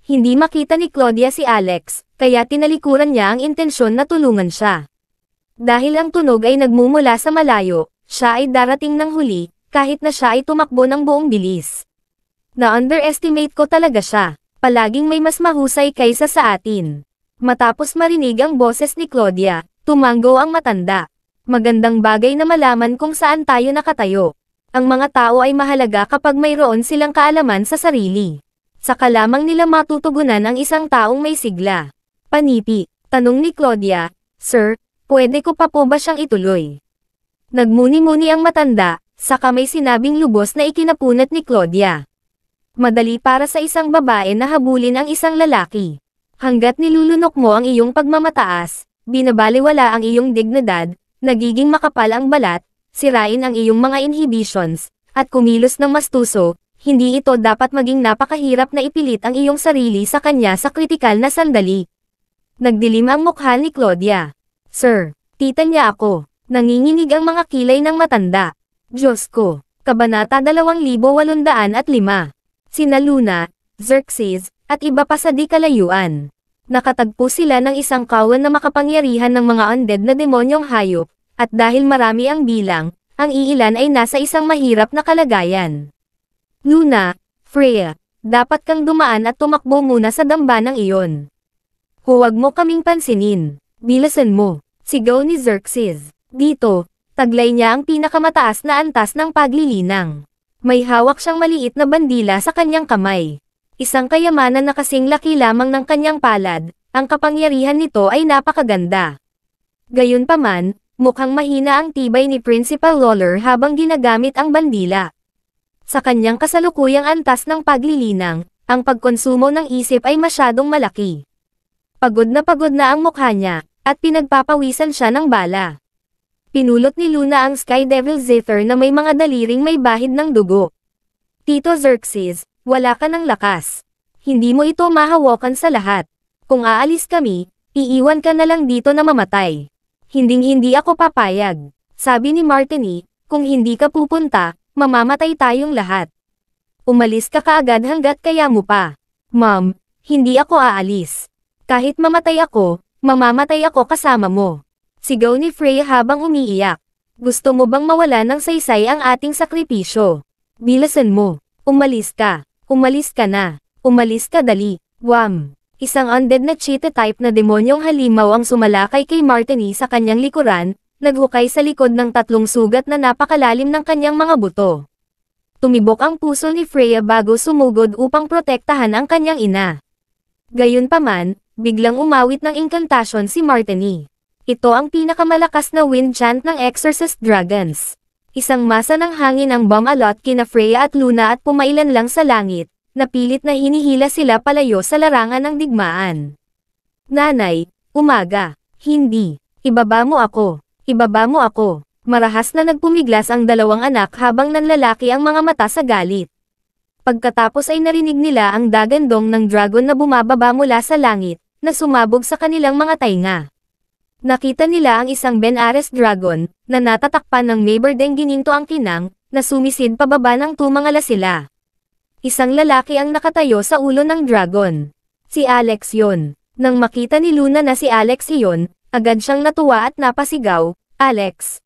Hindi makita ni Claudia si Alex, kaya tinalikuran niya ang intensyon na tulungan siya. Dahil ang tunog ay nagmumula sa malayo, siya ay darating ng huli, kahit na siya ay tumakbo ng buong bilis. Na-underestimate ko talaga siya, palaging may mas mahusay kaysa sa atin. Matapos marinig ang boses ni Claudia, tumango ang matanda. Magandang bagay na malaman kung saan tayo nakatayo. Ang mga tao ay mahalaga kapag mayroon silang kaalaman sa sarili. Saka lamang nila matutugunan ang isang taong may sigla. Paniti, tanong ni Claudia, Sir, pwede ko pa po ba siyang ituloy? Nagmuni-muni ang matanda, saka may sinabing lubos na ikinapunat ni Claudia. Madali para sa isang babae na habulin ang isang lalaki. Hanggat nilulunok mo ang iyong pagmamataas, binabaliwala ang iyong dignidad, nagiging makapal ang balat, sirain ang iyong mga inhibitions, at kumilos ng mastuso, hindi ito dapat maging napakahirap na ipilit ang iyong sarili sa kanya sa kritikal na sandali, Nagdilim ang mukha ni Claudia. Sir, tita niya ako. Nanginginig ang mga kilay ng matanda. Diyos ko. Kabanata 2805. Sina Luna, Xerxes, at iba pa sa di kalayuan. Nakatagpo sila ng isang kawan na makapangyarihan ng mga undead na demonyong hayop, at dahil marami ang bilang, ang iilan ay nasa isang mahirap na kalagayan. Luna, Freya, dapat kang dumaan at tumakbo muna sa damba ng iyon. Huwag mo kaming pansinin. Bilasan mo. Sigaw ni Xerxes. Dito, taglay niya ang pinakamataas na antas ng paglilinang. May hawak siyang maliit na bandila sa kanyang kamay. Isang kayamanan na kasing laki lamang ng kanyang palad, ang kapangyarihan nito ay napakaganda. Gayunpaman, mukhang mahina ang tibay ni Principal Lawler habang ginagamit ang bandila. Sa kanyang kasalukuyang antas ng paglilinang, ang pagkonsumo ng isip ay masyadong malaki. Pagod na pagod na ang mukha niya, at pinagpapawisan siya ng bala. Pinulot ni Luna ang Sky Devil Zither na may mga daliring may bahid ng dugo. Tito Xerxes, wala ka ng lakas. Hindi mo ito mahawakan sa lahat. Kung aalis kami, iiwan ka na lang dito na mamatay. Hinding-hindi ako papayag. Sabi ni Martini, kung hindi ka pupunta, mamamatay tayong lahat. Umalis ka kaagad hanggat kaya mo pa. Ma'am, hindi ako aalis. Kahit mamatay ako, mamamatay ako kasama mo. Sigaw ni Freya habang umiiyak. Gusto mo bang mawala ng saysay ang ating sakripisyo? Bilasan mo. Umalis ka. Umalis ka na. Umalis ka dali. Wham! Isang undead na cheetah type na demonyong halimaw ang sumalakay kay Martini sa kanyang likuran, naghukay sa likod ng tatlong sugat na napakalalim ng kanyang mga buto. Tumibok ang puso ni Freya bago sumugod upang protektahan ang kanyang ina. Gayunpaman, biglang umawit ng incantation si Martini. Ito ang pinakamalakas na wind chant ng Exorcist Dragons. Isang masa ng hangin ang bumalot kina Freya at Luna at pumailan lang sa langit, napilit na hinihila sila palayo sa larangan ng digmaan. Nanay, umaga, hindi, ibaba mo ako, ibaba mo ako. Marahas na nagpumiglas ang dalawang anak habang nanlalaki ang mga mata sa galit. Pagkatapos ay narinig nila ang dagandong ng dragon na bumababa mula sa langit, na sumabog sa kanilang mga tainga. Nakita nila ang isang Ben Ares dragon, na natatakpan ng Mayberdeng gininto ang kinang, na sumisid pababa ng tumangala sila. Isang lalaki ang nakatayo sa ulo ng dragon. Si Alex yon. Nang makita ni Luna na si Alex iyon, agad siyang natuwa at napasigaw, Alex.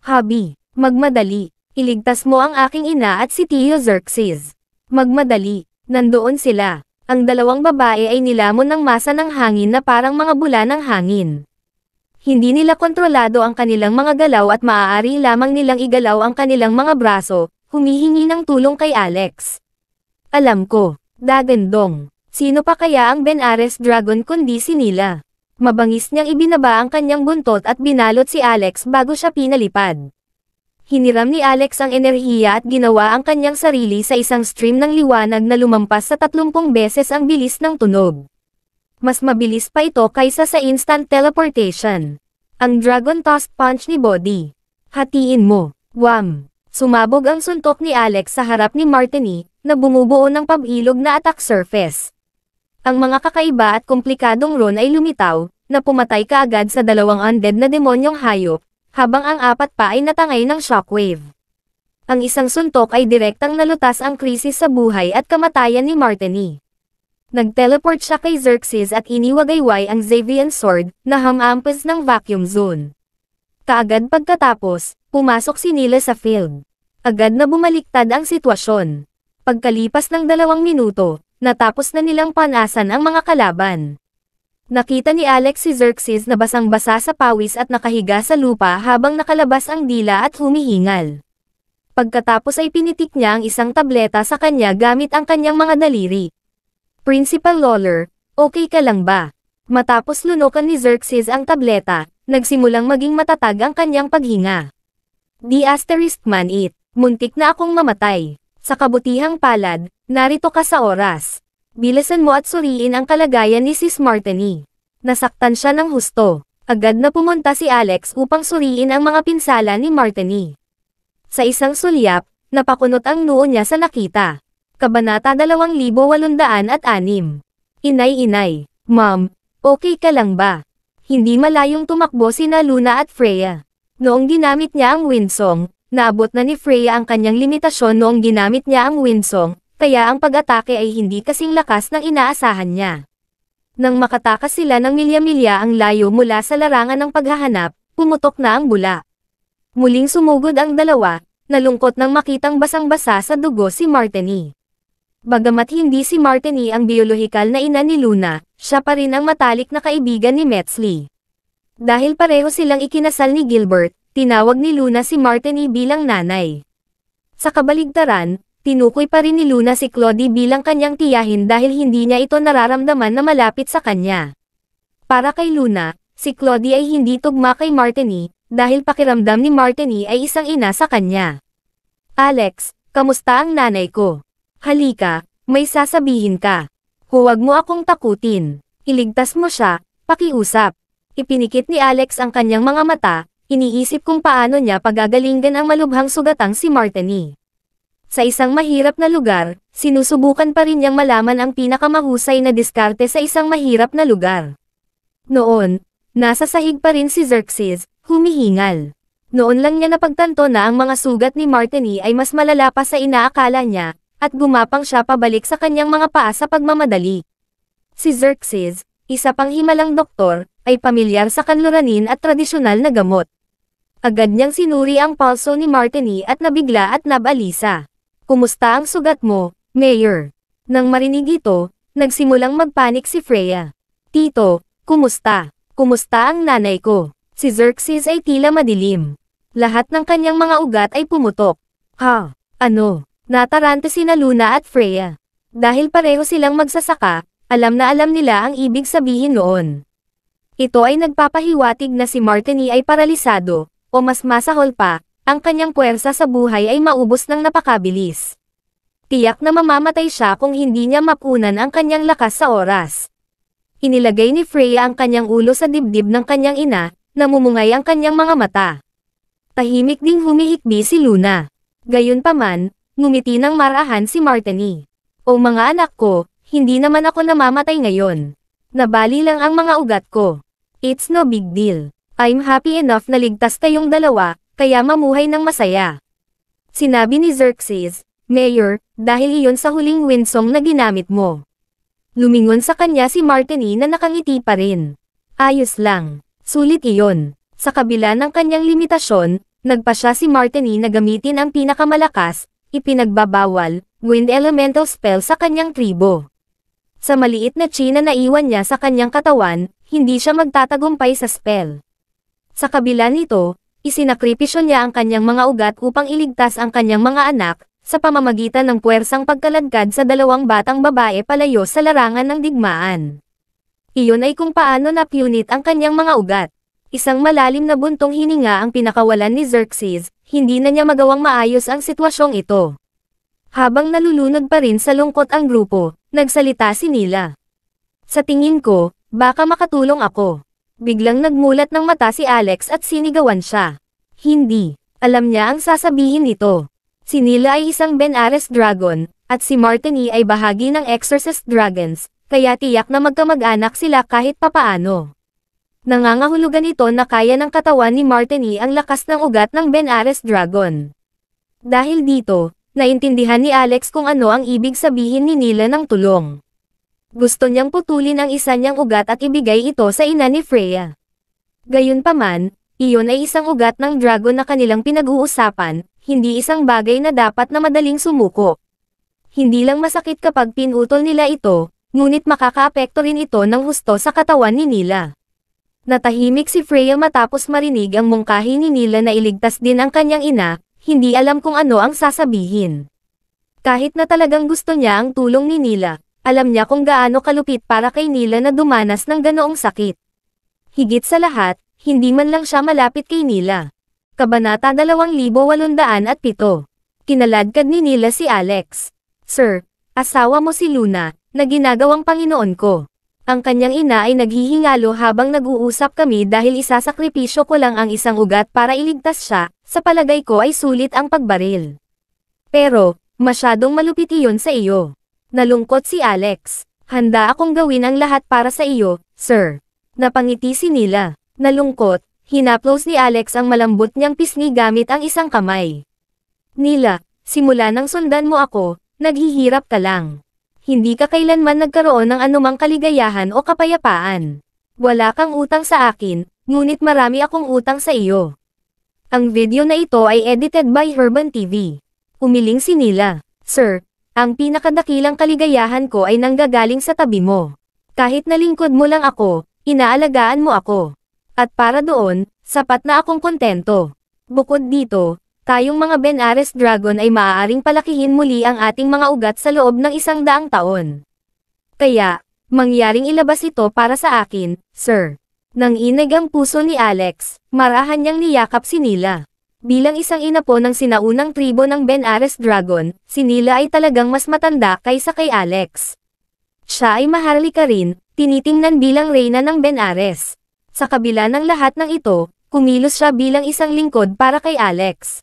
Habi, magmadali, iligtas mo ang aking ina at si Tio Xerxes. Magmadali, nandoon sila. Ang dalawang babae ay nilamon ng masa ng hangin na parang mga bula ng hangin. Hindi nila kontrolado ang kanilang mga galaw at maaari lamang nilang igalaw ang kanilang mga braso, humihingi ng tulong kay Alex. Alam ko, Dagendong, Sino pa kaya ang Ben Ares Dragon kundi si Nila? Mabangis niyang ibinaba ang kanyang buntot at binalot si Alex bago siya pinalipad. Hiniram ni Alex ang enerhiya at ginawa ang kanyang sarili sa isang stream ng liwanag na lumampas sa 30 beses ang bilis ng tunog. Mas mabilis pa ito kaysa sa instant teleportation. Ang Dragon Toss Punch ni Body. Hatiin mo. Wham! Sumabog ang suntok ni Alex sa harap ni Martini, na bumubuo ng pabilog na attack surface. Ang mga kakaiba at komplikadong ron ay lumitaw, na pumatay kaagad sa dalawang undead na demonyong hayop, habang ang apat pa ay natangay ng shockwave. Ang isang suntok ay direktang nalutas ang krisis sa buhay at kamatayan ni Martini. Nagteleport siya kay Xerxes at iniwagayway ang Xavian Sword na hamampas ng vacuum zone. Kaagad pagkatapos, pumasok si Nila sa field. Agad na bumaliktad ang sitwasyon. Pagkalipas ng dalawang minuto, natapos na nilang panasan ang mga kalaban. Nakita ni Alex si Xerxes na basang-basa sa pawis at nakahiga sa lupa habang nakalabas ang dila at humihingal. Pagkatapos ay pinitik niya ang isang tableta sa kanya gamit ang kanyang mga daliri. Principal Lawler, okay ka lang ba? Matapos lunokan ni Xerxes ang tableta, nagsimulang maging matatag ang kanyang paghinga. The asterisk man it, muntik na akong mamatay. Sa kabutihang palad, narito ka sa oras. Bilisan mo at suriin ang kalagayan ni Sis Martini. Nasaktan siya ng husto. Agad na pumunta si Alex upang suriin ang mga pinsala ni Martini. Sa isang sulyap, napakunot ang noo niya sa nakita. Kabanata 2806 Inay-inay, Ma'am, okay ka lang ba? Hindi malayong tumakbo sina Luna at Freya. Noong ginamit niya ang windsong, naabot na ni Freya ang kanyang limitasyon noong ginamit niya ang windsong, kaya ang pag-atake ay hindi kasing lakas ng inaasahan niya. Nang makatakas sila ng milya-milya ang layo mula sa larangan ng paghahanap, pumutok na ang bula. Muling sumugod ang dalawa, nalungkot nang makitang basang-basa sa dugo si Martini. Bagamat hindi si Martini ang biolohikal na ina ni Luna, siya pa rin ang matalik na kaibigan ni Metsley. Dahil pareho silang ikinasal ni Gilbert, tinawag ni Luna si Martini bilang nanay. Sa kabaligtaran, tinukoy pa rin ni Luna si Claudie bilang kanyang tiyahin dahil hindi niya ito nararamdaman na malapit sa kanya. Para kay Luna, si Claudie ay hindi tugma kay Martini, dahil pakiramdam ni Martini ay isang ina sa kanya. Alex, kamusta ang nanay ko? Halika, may sasabihin ka. Huwag mo akong takutin. Iligtas mo siya, pakiusap. Ipinikit ni Alex ang kanyang mga mata, iniisip kung paano niya pagagalingan ang malubhang sugatang si Martini sa isang mahirap na lugar, sinusubukan pa rin niyang malaman ang pinakamahusay na diskarte sa isang mahirap na lugar. Noon, nasa sahig pa rin si Xerxes, humihingal. Noon lang niya napagtanto na ang mga sugat ni Martini ay mas malala pa sa inaakala niya, at gumapang siya pabalik sa kanyang mga paa sa pagmamadali. Si Xerxes, isa pang himalang doktor, ay pamilyar sa kanluranin at tradisyonal na gamot. Agad niyang sinuri ang palso ni Martini at nabigla at nabalisa. Kumusta ang sugat mo, Mayor? Nang marinig ito, nagsimulang magpanik si Freya. Tito, kumusta? Kumusta ang nanay ko? Si Xerxes ay tila madilim. Lahat ng kanyang mga ugat ay pumutok. Ha? Ano? Natarante si Luna at Freya. Dahil pareho silang magsasaka, alam na alam nila ang ibig sabihin noon. Ito ay nagpapahiwatig na si Martini ay paralisado, o mas masahol pa, ang kanyang puwersa sa buhay ay maubos ng napakabilis. Tiyak na mamamatay siya kung hindi niya mapunan ang kanyang lakas sa oras. Inilagay ni Freya ang kanyang ulo sa dibdib ng kanyang ina, namumungay ang kanyang mga mata. Tahimik ding humihikbi si Luna. Gayunpaman, ngumiti ng marahan si Martini. O mga anak ko, hindi naman ako namamatay ngayon. Nabali lang ang mga ugat ko. It's no big deal. I'm happy enough na ligtas kayong dalawa, kaya mamuhay ng masaya. Sinabi ni Xerxes, Mayor, dahil iyon sa huling winsong na ginamit mo. Lumingon sa kanya si Martini na nakangiti pa rin. Ayos lang, sulit iyon. Sa kabila ng kanyang limitasyon, nagpa siya si Martini na gamitin ang pinakamalakas, ipinagbabawal, wind elemental spell sa kanyang tribo. Sa maliit na chi na naiwan niya sa kanyang katawan, hindi siya magtatagumpay sa spell. Sa kabila nito, Isinakripisyo niya ang kanyang mga ugat upang iligtas ang kanyang mga anak, sa pamamagitan ng puwersang pagkalagkad sa dalawang batang babae palayo sa larangan ng digmaan. Iyon ay kung paano napunit ang kanyang mga ugat. Isang malalim na buntong hininga ang pinakawalan ni Xerxes, hindi na niya magawang maayos ang sitwasyong ito. Habang nalulunod pa rin sa lungkot ang grupo, nagsalita si Nila. Sa tingin ko, baka makatulong ako. Biglang nagmulat ng mata si Alex at sinigawan siya. Hindi. Alam niya ang sasabihin nito. Si Nila ay isang Ben Ares Dragon, at si Martini e ay bahagi ng Exorcist Dragons, kaya tiyak na magkamag-anak sila kahit papaano. Nangangahulugan ito na kaya ng katawan ni Martini e ang lakas ng ugat ng Ben Ares Dragon. Dahil dito, naintindihan ni Alex kung ano ang ibig sabihin ni Nila ng tulong. Gusto niyang putulin ang isa niyang ugat at ibigay ito sa ina ni Freya. Gayunpaman, iyon ay isang ugat ng dragon na kanilang pinag-uusapan, hindi isang bagay na dapat na madaling sumuko. Hindi lang masakit kapag pinutol nila ito, ngunit makakaapekto rin ito ng husto sa katawan ni Nila. Natahimik si Freya matapos marinig ang mungkahi ni Nila na iligtas din ang kanyang ina, hindi alam kung ano ang sasabihin. Kahit na talagang gusto niya ang tulong ni Nila, alam niya kung gaano kalupit para kay Nila na dumanas ng ganoong sakit. Higit sa lahat, hindi man lang siya malapit kay Nila. Kabanata 2807 Kinaladkad ni Nila si Alex. Sir, asawa mo si Luna, na ginagawang Panginoon ko. Ang kanyang ina ay naghihingalo habang nag-uusap kami dahil isasakripisyo ko lang ang isang ugat para iligtas siya, sa palagay ko ay sulit ang pagbaril. Pero, masyadong malupit iyon sa iyo. Nalungkot si Alex. Handa akong gawin ang lahat para sa iyo, sir. Napangiti si Nila. Nalungkot, hinaplos ni Alex ang malambot niyang pisngi gamit ang isang kamay. Nila, simula nang sundan mo ako, naghihirap ka lang. Hindi ka kailanman nagkaroon ng anumang kaligayahan o kapayapaan. Wala kang utang sa akin, ngunit marami akong utang sa iyo. Ang video na ito ay edited by Herban TV. Umiling si Nila, Sir, ang pinakadakilang kaligayahan ko ay nanggagaling sa tabi mo. Kahit nalingkod mo lang ako, inaalagaan mo ako. At para doon, sapat na akong kontento. Bukod dito, tayong mga Benares Dragon ay maaaring palakihin muli ang ating mga ugat sa loob ng isang daang taon. Kaya, mangyaring ilabas ito para sa akin, sir. Nang inag ang puso ni Alex, marahan niyang niyakap si Nila. Bilang isang ina po ng sinaunang tribo ng Ben Ares Dragon, si Nila ay talagang mas matanda kaysa kay Alex. Siya ay maharlika rin, tinitingnan bilang reyna ng Ben Ares. Sa kabila ng lahat ng ito, kumilos siya bilang isang lingkod para kay Alex.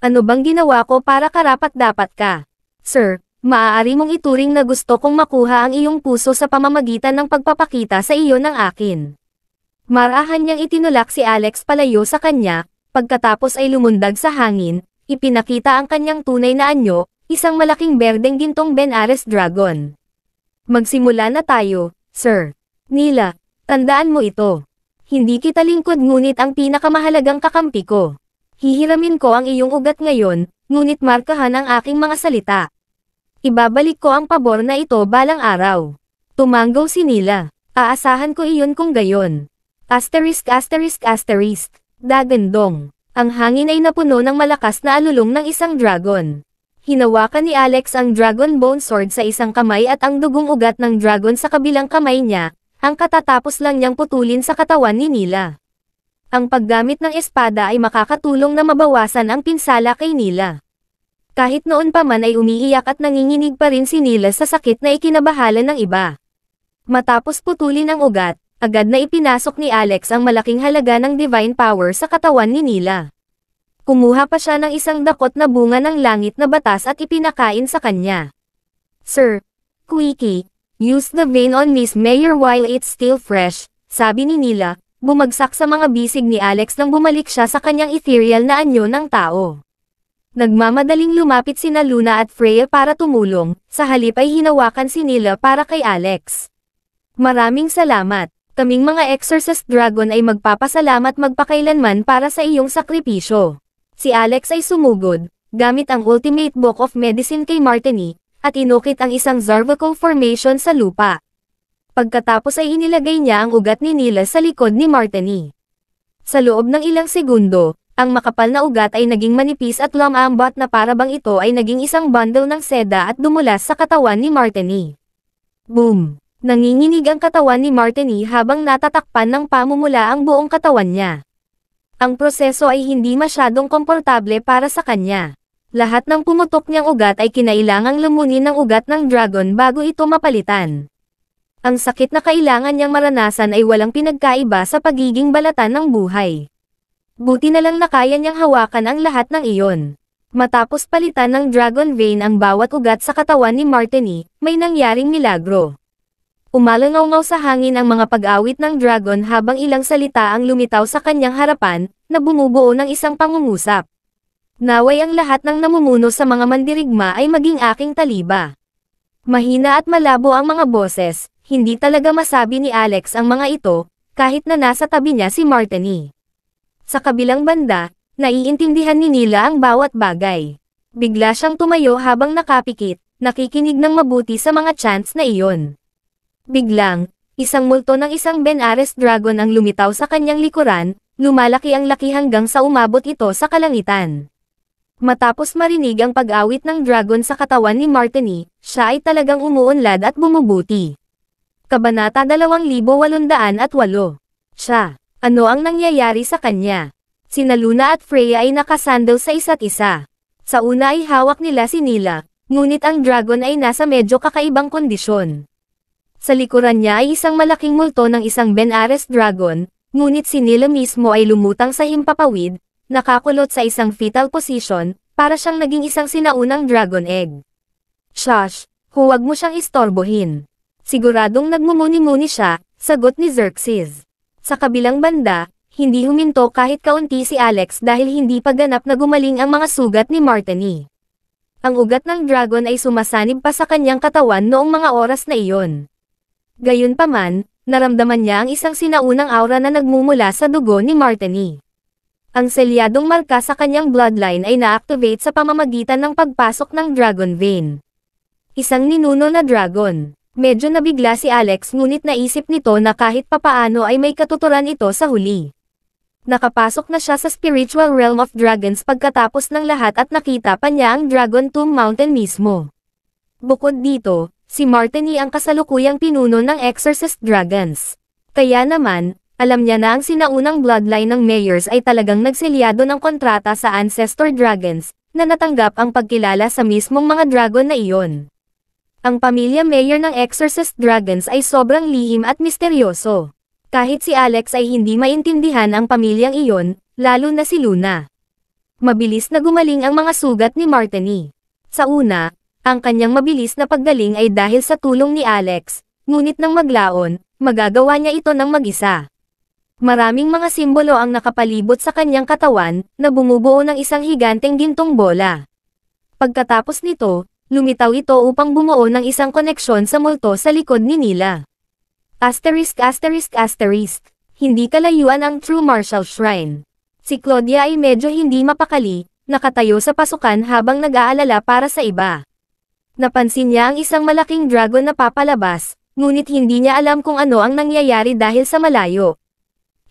Ano bang ginawa ko para karapat-dapat ka? Sir, maaari mong ituring na gusto kong makuha ang iyong puso sa pamamagitan ng pagpapakita sa iyo ng akin. Marahan niyang itinulak si Alex palayo sa kanya, pagkatapos ay lumundag sa hangin, ipinakita ang kanyang tunay na anyo, isang malaking berdeng gintong Ben Ares Dragon. Magsimula na tayo, Sir. Nila, tandaan mo ito. Hindi kita lingkod ngunit ang pinakamahalagang kakampi ko. Hihiramin ko ang iyong ugat ngayon, ngunit markahan ang aking mga salita. Ibabalik ko ang pabor na ito balang araw. Tumanggaw si Nila. Aasahan ko iyon kung gayon. Asterisk asterisk asterisk. Dagandong. Ang hangin ay napuno ng malakas na alulong ng isang dragon. Hinawakan ni Alex ang Dragon Bone Sword sa isang kamay at ang dugong ugat ng dragon sa kabilang kamay niya, ang katatapos lang niyang putulin sa katawan ni Nila. Ang paggamit ng espada ay makakatulong na mabawasan ang pinsala kay Nila. Kahit noon pa man ay umiiyak at nanginginig pa rin si Nila sa sakit na ikinabahala ng iba. Matapos putulin ang ugat, Agad na ipinasok ni Alex ang malaking halaga ng divine power sa katawan ni Nila. Kumuha pa siya ng isang dakot na bunga ng langit na batas at ipinakain sa kanya. Sir, Quickie, use the vein on Miss Mayor while it's still fresh, sabi ni Nila, bumagsak sa mga bisig ni Alex nang bumalik siya sa kanyang ethereal na anyo ng tao. Nagmamadaling lumapit sina Luna at Freya para tumulong, sa halip ay hinawakan si Nila para kay Alex. Maraming salamat. Kaming mga Exorcist Dragon ay magpapasalamat magpakailanman para sa iyong sakripisyo. Si Alex ay sumugod, gamit ang Ultimate Book of Medicine kay Martini, at inukit ang isang Zarvaco formation sa lupa. Pagkatapos ay inilagay niya ang ugat ni Nila sa likod ni Martini. Sa loob ng ilang segundo, ang makapal na ugat ay naging manipis at lumambot na parabang ito ay naging isang bundle ng seda at dumulas sa katawan ni Martini. Boom! Nanginginig ang katawan ni Martini e habang natatakpan ng pamumula ang buong katawan niya. Ang proseso ay hindi masyadong komportable para sa kanya. Lahat ng pumutok niyang ugat ay kinailangang lumunin ng ugat ng dragon bago ito mapalitan. Ang sakit na kailangan niyang maranasan ay walang pinagkaiba sa pagiging balatan ng buhay. Buti na lang na kaya niyang hawakan ang lahat ng iyon. Matapos palitan ng dragon vein ang bawat ugat sa katawan ni Martini, e, may nangyaring milagro. Umalangaw-ngaw sa hangin ang mga pag-awit ng dragon habang ilang salita ang lumitaw sa kanyang harapan, na bumubuo ng isang pangungusap. Naway ang lahat ng namumuno sa mga mandirigma ay maging aking taliba. Mahina at malabo ang mga boses, hindi talaga masabi ni Alex ang mga ito, kahit na nasa tabi niya si Martini. Sa kabilang banda, naiintindihan ni Nila ang bawat bagay. Bigla siyang tumayo habang nakapikit, nakikinig ng mabuti sa mga chants na iyon. Biglang, isang multo ng isang Ben Ares Dragon ang lumitaw sa kanyang likuran, lumalaki ang laki hanggang sa umabot ito sa kalangitan. Matapos marinig ang pag-awit ng dragon sa katawan ni Martini, siya ay talagang umuunlad at bumubuti. Kabanata 2808 Siya, ano ang nangyayari sa kanya? Sina Luna at Freya ay nakasandal sa isa't isa. Sa una ay hawak nila si Nila, ngunit ang dragon ay nasa medyo kakaibang kondisyon. Sa likuran niya ay isang malaking multo ng isang Ben Ares Dragon, ngunit si Nila mismo ay lumutang sa himpapawid, nakakulot sa isang fetal position, para siyang naging isang sinaunang dragon egg. Shush, huwag mo siyang istorbohin. Siguradong nagmumuni-muni siya, sagot ni Xerxes. Sa kabilang banda, hindi huminto kahit kaunti si Alex dahil hindi pa ganap na gumaling ang mga sugat ni Martini. Ang ugat ng dragon ay sumasanib pa sa kanyang katawan noong mga oras na iyon. Gayunpaman, naramdaman niya ang isang sinaunang aura na nagmumula sa dugo ni Martini. Ang selyadong marka sa kanyang bloodline ay na-activate sa pamamagitan ng pagpasok ng Dragon Vein. Isang ninuno na dragon. Medyo nabigla si Alex ngunit naisip nito na kahit papaano ay may katuturan ito sa huli. Nakapasok na siya sa spiritual realm of dragons pagkatapos ng lahat at nakita pa niya ang Dragon Tomb Mountain mismo. Bukod dito, Si Martini ang kasalukuyang pinuno ng Exorcist Dragons. Kaya naman, alam niya na ang sinaunang bloodline ng mayors ay talagang nagsilyado ng kontrata sa Ancestor Dragons, na natanggap ang pagkilala sa mismong mga dragon na iyon. Ang pamilya mayor ng Exorcist Dragons ay sobrang lihim at misteryoso. Kahit si Alex ay hindi maintindihan ang pamilyang iyon, lalo na si Luna. Mabilis na gumaling ang mga sugat ni Martini. Sa una, ang kanyang mabilis na paggaling ay dahil sa tulong ni Alex, ngunit nang maglaon, magagawa niya ito ng mag-isa. Maraming mga simbolo ang nakapalibot sa kanyang katawan, na bumubuo ng isang higanteng gintong bola. Pagkatapos nito, lumitaw ito upang bumuo ng isang koneksyon sa multo sa likod ni Nila. Asterisk asterisk asterisk, hindi kalayuan ang True Martial Shrine. Si Claudia ay medyo hindi mapakali, nakatayo sa pasukan habang nag-aalala para sa iba. Napansin niya ang isang malaking dragon na papalabas, ngunit hindi niya alam kung ano ang nangyayari dahil sa malayo.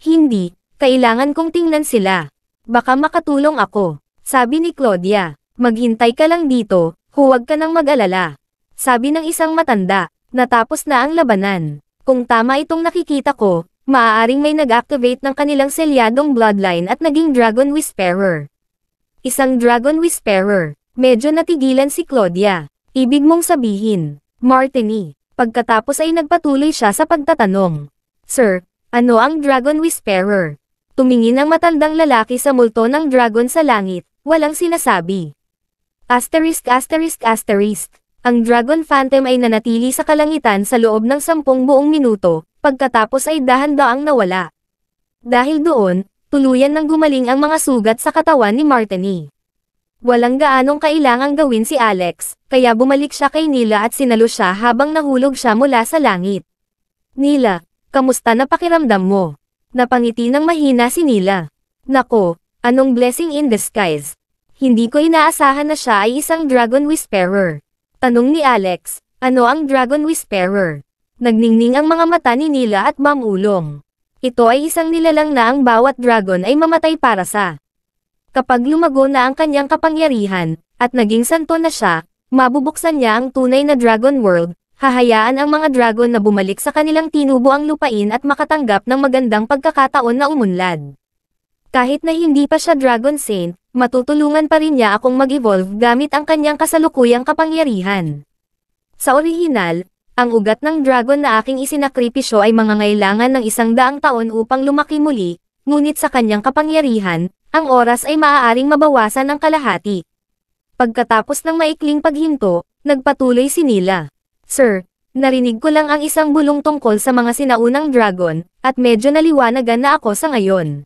Hindi, kailangan kong tingnan sila. Baka makatulong ako, sabi ni Claudia. Maghintay ka lang dito, huwag ka nang mag-alala. Sabi ng isang matanda, natapos na ang labanan. Kung tama itong nakikita ko, maaaring may nag-activate ng kanilang selyadong bloodline at naging Dragon Whisperer. Isang Dragon Whisperer, medyo natigilan si Claudia. Ibig mong sabihin, Martini, pagkatapos ay nagpatuloy siya sa pagtatanong. Sir, ano ang Dragon Whisperer? Tumingin ang matandang lalaki sa multo ng dragon sa langit, walang sinasabi. Asterisk asterisk asterisk, ang Dragon Phantom ay nanatili sa kalangitan sa loob ng sampung buong minuto, pagkatapos ay dahan-daang nawala. Dahil doon, tuluyan nang gumaling ang mga sugat sa katawan ni Martini. Walang gaanong kailangang gawin si Alex, kaya bumalik siya kay Nila at sinalo siya habang nahulog siya mula sa langit. Nila, kamusta na pakiramdam mo? Napangiti ng mahina si Nila. Nako, anong blessing in disguise? Hindi ko inaasahan na siya ay isang Dragon Whisperer. Tanong ni Alex, ano ang Dragon Whisperer? Nagningning ang mga mata ni Nila at mamulong. Ito ay isang nilalang na ang bawat dragon ay mamatay para sa kapag lumago na ang kanyang kapangyarihan, at naging santo na siya, mabubuksan niya ang tunay na Dragon World, hahayaan ang mga dragon na bumalik sa kanilang tinubo ang lupain at makatanggap ng magandang pagkakataon na umunlad. Kahit na hindi pa siya Dragon Saint, matutulungan pa rin niya akong mag-evolve gamit ang kanyang kasalukuyang kapangyarihan. Sa orihinal, ang ugat ng dragon na aking isinakripisyo ay mangangailangan ng isang daang taon upang lumaki muli, ngunit sa kanyang kapangyarihan, ang oras ay maaaring mabawasan ng kalahati. Pagkatapos ng maikling paghinto, nagpatuloy si Nila. Sir, narinig ko lang ang isang bulong tungkol sa mga sinaunang dragon, at medyo naliwanagan na ako sa ngayon.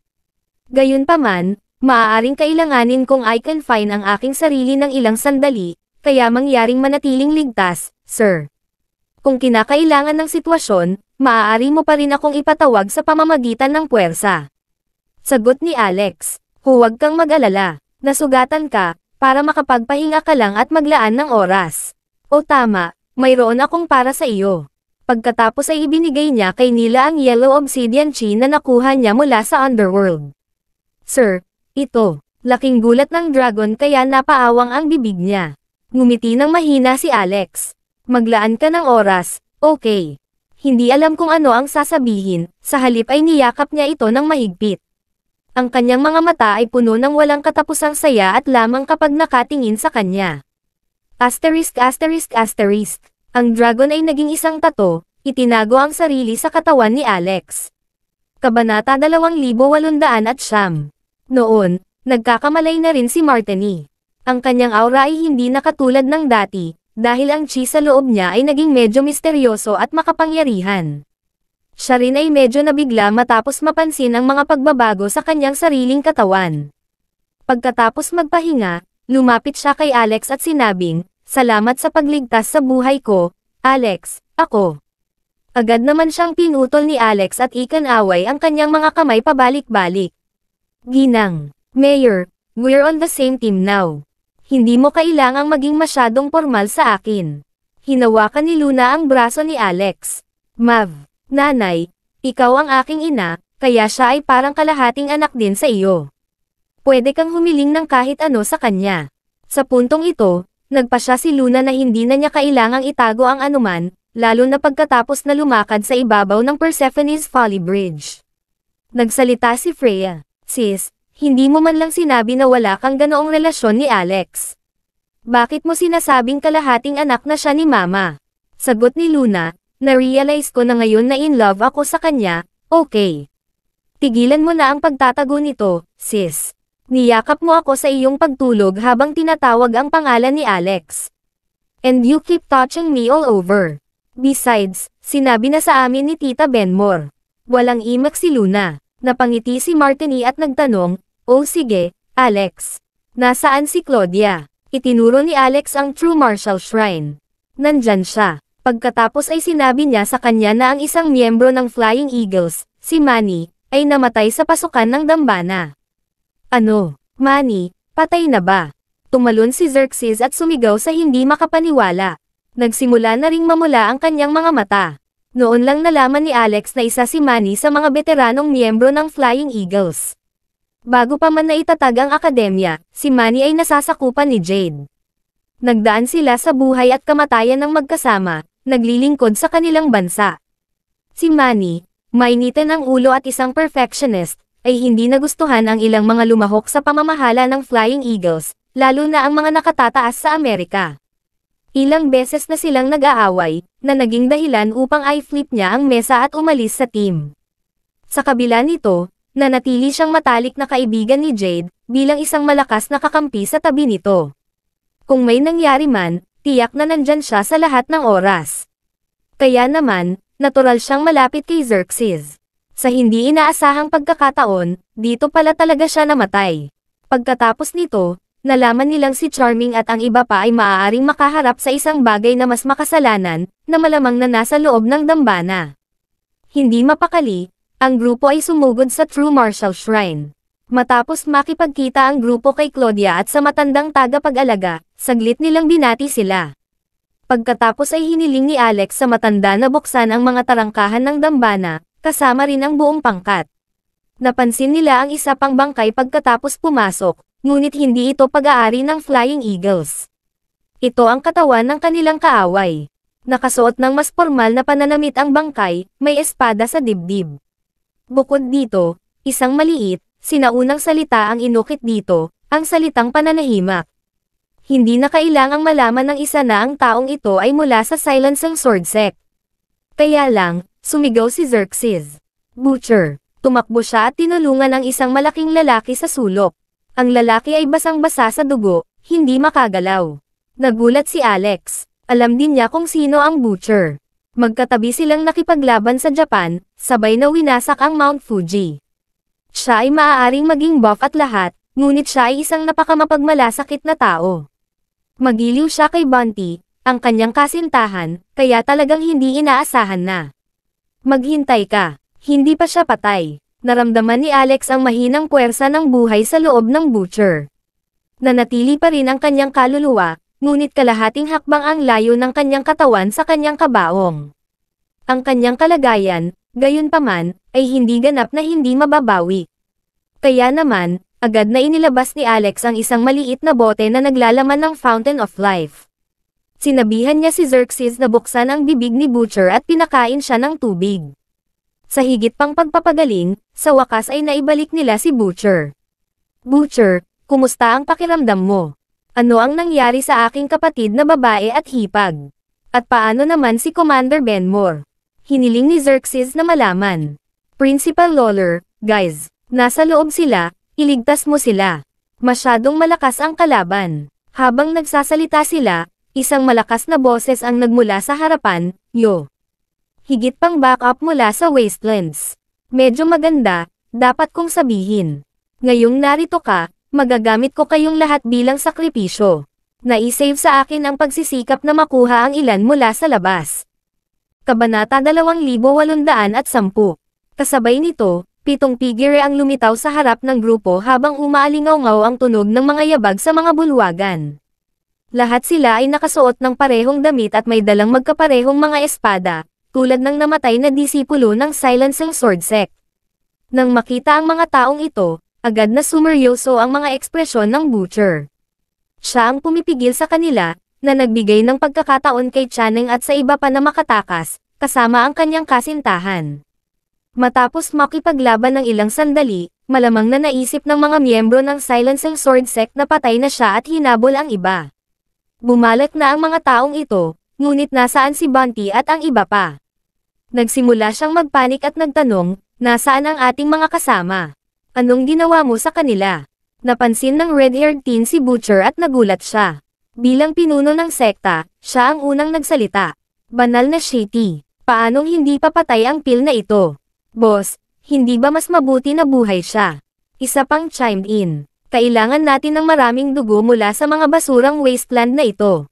Gayunpaman, maaaring kailanganin kong I can find ang aking sarili ng ilang sandali, kaya mangyaring manatiling ligtas, sir. Kung kinakailangan ng sitwasyon, maaari mo pa rin akong ipatawag sa pamamagitan ng puwersa. Sagot ni Alex. Huwag kang mag-alala. Nasugatan ka, para makapagpahinga ka lang at maglaan ng oras. O tama, mayroon akong para sa iyo. Pagkatapos ay ibinigay niya kay Nila ang yellow obsidian chi na nakuha niya mula sa underworld. Sir, ito, laking gulat ng dragon kaya napaawang ang bibig niya. Ngumiti ng mahina si Alex. Maglaan ka ng oras, okay. Hindi alam kung ano ang sasabihin, sa halip ay niyakap niya ito ng mahigpit. Ang kanyang mga mata ay puno ng walang katapusang saya at lamang kapag nakatingin sa kanya. Asterisk asterisk asterisk, ang dragon ay naging isang tato, itinago ang sarili sa katawan ni Alex. Kabanata 2800 at siyam. Noon, nagkakamalay na rin si Martini. Ang kanyang aura ay hindi nakatulad ng dati, dahil ang chi sa loob niya ay naging medyo misteryoso at makapangyarihan. Siya rin ay medyo nabigla matapos mapansin ang mga pagbabago sa kanyang sariling katawan. Pagkatapos magpahinga, lumapit siya kay Alex at sinabing, Salamat sa pagligtas sa buhay ko, Alex, ako. Agad naman siyang pinutol ni Alex at ikanaway ang kanyang mga kamay pabalik-balik. Ginang, Mayor, we're on the same team now. Hindi mo kailangang maging masyadong formal sa akin. Hinawakan ni Luna ang braso ni Alex. Mav. Nanay, ikaw ang aking ina, kaya siya ay parang kalahating anak din sa iyo. Pwede kang humiling ng kahit ano sa kanya. Sa puntong ito, nagpa siya si Luna na hindi na niya kailangang itago ang anuman, lalo na pagkatapos na lumakad sa ibabaw ng Persephone's Folly Bridge. Nagsalita si Freya, Sis, hindi mo man lang sinabi na wala kang ganoong relasyon ni Alex. Bakit mo sinasabing kalahating anak na siya ni Mama? Sagot ni Luna, na-realize ko na ngayon na in love ako sa kanya, okay. Tigilan mo na ang pagtatago nito, sis. Niyakap mo ako sa iyong pagtulog habang tinatawag ang pangalan ni Alex. And you keep touching me all over. Besides, sinabi na sa amin ni Tita Benmore. Walang imak si Luna. Napangiti si Martini at nagtanong, Oh sige, Alex. Nasaan si Claudia? Itinuro ni Alex ang True Marshall Shrine. Nandyan siya. Pagkatapos ay sinabi niya sa kanya na ang isang miyembro ng Flying Eagles, si Manny, ay namatay sa pasukan ng Dambana. Ano? Manny, patay na ba? Tumalon si Xerxes at sumigaw sa hindi makapaniwala. Nagsimula na ring mamula ang kanyang mga mata. Noon lang nalaman ni Alex na isa si Manny sa mga veteranong miyembro ng Flying Eagles. Bago pa man naitatag ang akademya, si Manny ay nasasakupan ni Jade. Nagdaan sila sa buhay at kamatayan ng magkasama, naglilingkod sa kanilang bansa. Si Manny, mainitan ang ulo at isang perfectionist, ay hindi nagustuhan ang ilang mga lumahok sa pamamahala ng Flying Eagles, lalo na ang mga nakatataas sa Amerika. Ilang beses na silang nag-aaway, na naging dahilan upang i-flip niya ang mesa at umalis sa team. Sa kabila nito, nanatili siyang matalik na kaibigan ni Jade, bilang isang malakas na kakampi sa tabi nito. Kung may nangyari man, tiyak na nandyan siya sa lahat ng oras. Kaya naman, natural siyang malapit kay Xerxes. Sa hindi inaasahang pagkakataon, dito pala talaga siya namatay. Pagkatapos nito, nalaman nilang si Charming at ang iba pa ay maaaring makaharap sa isang bagay na mas makasalanan, na malamang na nasa loob ng dambana. Hindi mapakali, ang grupo ay sumugod sa True Martial Shrine. Matapos makipagkita ang grupo kay Claudia at sa matandang tagapag-alaga, saglit nilang binati sila. Pagkatapos ay hiniling ni Alex sa matanda na buksan ang mga tarangkahan ng dambana, kasama rin ang buong pangkat. Napansin nila ang isa pang bangkay pagkatapos pumasok, ngunit hindi ito pag-aari ng Flying Eagles. Ito ang katawan ng kanilang kaaway. Nakasuot ng mas formal na pananamit ang bangkay, may espada sa dibdib. Bukod dito, isang maliit, Sinaunang salita ang inukit dito, ang salitang pananahimak. Hindi na kailangang malaman ng isa na ang taong ito ay mula sa Silence ng Swordsec. Kaya lang, sumigaw si Xerxes. Butcher. Tumakbo siya at tinulungan ang isang malaking lalaki sa sulok. Ang lalaki ay basang-basa sa dugo, hindi makagalaw. Nagulat si Alex. Alam din niya kung sino ang Butcher. Magkatabi silang nakipaglaban sa Japan, sabay na winasak ang Mount Fuji. Siya ay maaaring maging buff at lahat, ngunit siya ay isang napakamapagmalasakit na tao. Magiliw siya kay Bunty, ang kanyang kasintahan, kaya talagang hindi inaasahan na. Maghintay ka, hindi pa siya patay. Naramdaman ni Alex ang mahinang puwersa ng buhay sa loob ng butcher. Nanatili pa rin ang kanyang kaluluwa, ngunit kalahating hakbang ang layo ng kanyang katawan sa kanyang kabaong. Ang kanyang kalagayan, Gayunpaman, ay hindi ganap na hindi mababawi. Kaya naman, agad na inilabas ni Alex ang isang maliit na bote na naglalaman ng Fountain of Life. Sinabihan niya si Xerxes na buksan ang bibig ni Butcher at pinakain siya ng tubig. Sa higit pang pagpapagaling, sa wakas ay naibalik nila si Butcher. Butcher, kumusta ang pakiramdam mo? Ano ang nangyari sa aking kapatid na babae at hipag? At paano naman si Commander Benmore? Hiniling ni Xerxes na malaman. Principal Lawler, guys, nasa loob sila, iligtas mo sila. Masyadong malakas ang kalaban. Habang nagsasalita sila, isang malakas na boses ang nagmula sa harapan, yo. Higit pang backup mula sa wastelands. Medyo maganda, dapat kong sabihin. Ngayong narito ka, magagamit ko kayong lahat bilang sakripisyo. Naisave sa akin ang pagsisikap na makuha ang ilan mula sa labas. Kabanata 2810. Kasabay nito, pitong figure ang lumitaw sa harap ng grupo habang umaalingaw-ngaw ang tunog ng mga yabag sa mga bulwagan. Lahat sila ay nakasuot ng parehong damit at may dalang magkaparehong mga espada, tulad ng namatay na disipulo ng Silencing Sword Sect. Nang makita ang mga taong ito, agad na sumeryoso ang mga ekspresyon ng Butcher. Siya ang pumipigil sa kanila, na nagbigay ng pagkakataon kay Channing at sa iba pa na makatakas, kasama ang kanyang kasintahan. Matapos makipaglaban ng ilang sandali, malamang na naisip ng mga miyembro ng Silencing Sword Sect na patay na siya at hinabol ang iba. Bumalik na ang mga taong ito, ngunit nasaan si Bunty at ang iba pa. Nagsimula siyang magpanik at nagtanong, nasaan ang ating mga kasama? Anong ginawa mo sa kanila? Napansin ng red-haired teen si Butcher at nagulat siya. Bilang pinuno ng sekta, siya ang unang nagsalita. Banal na Shitty, paanong hindi papatay ang pill na ito? Boss, hindi ba mas mabuti na buhay siya? Isa pang chimed in. Kailangan natin ng maraming dugo mula sa mga basurang wasteland na ito.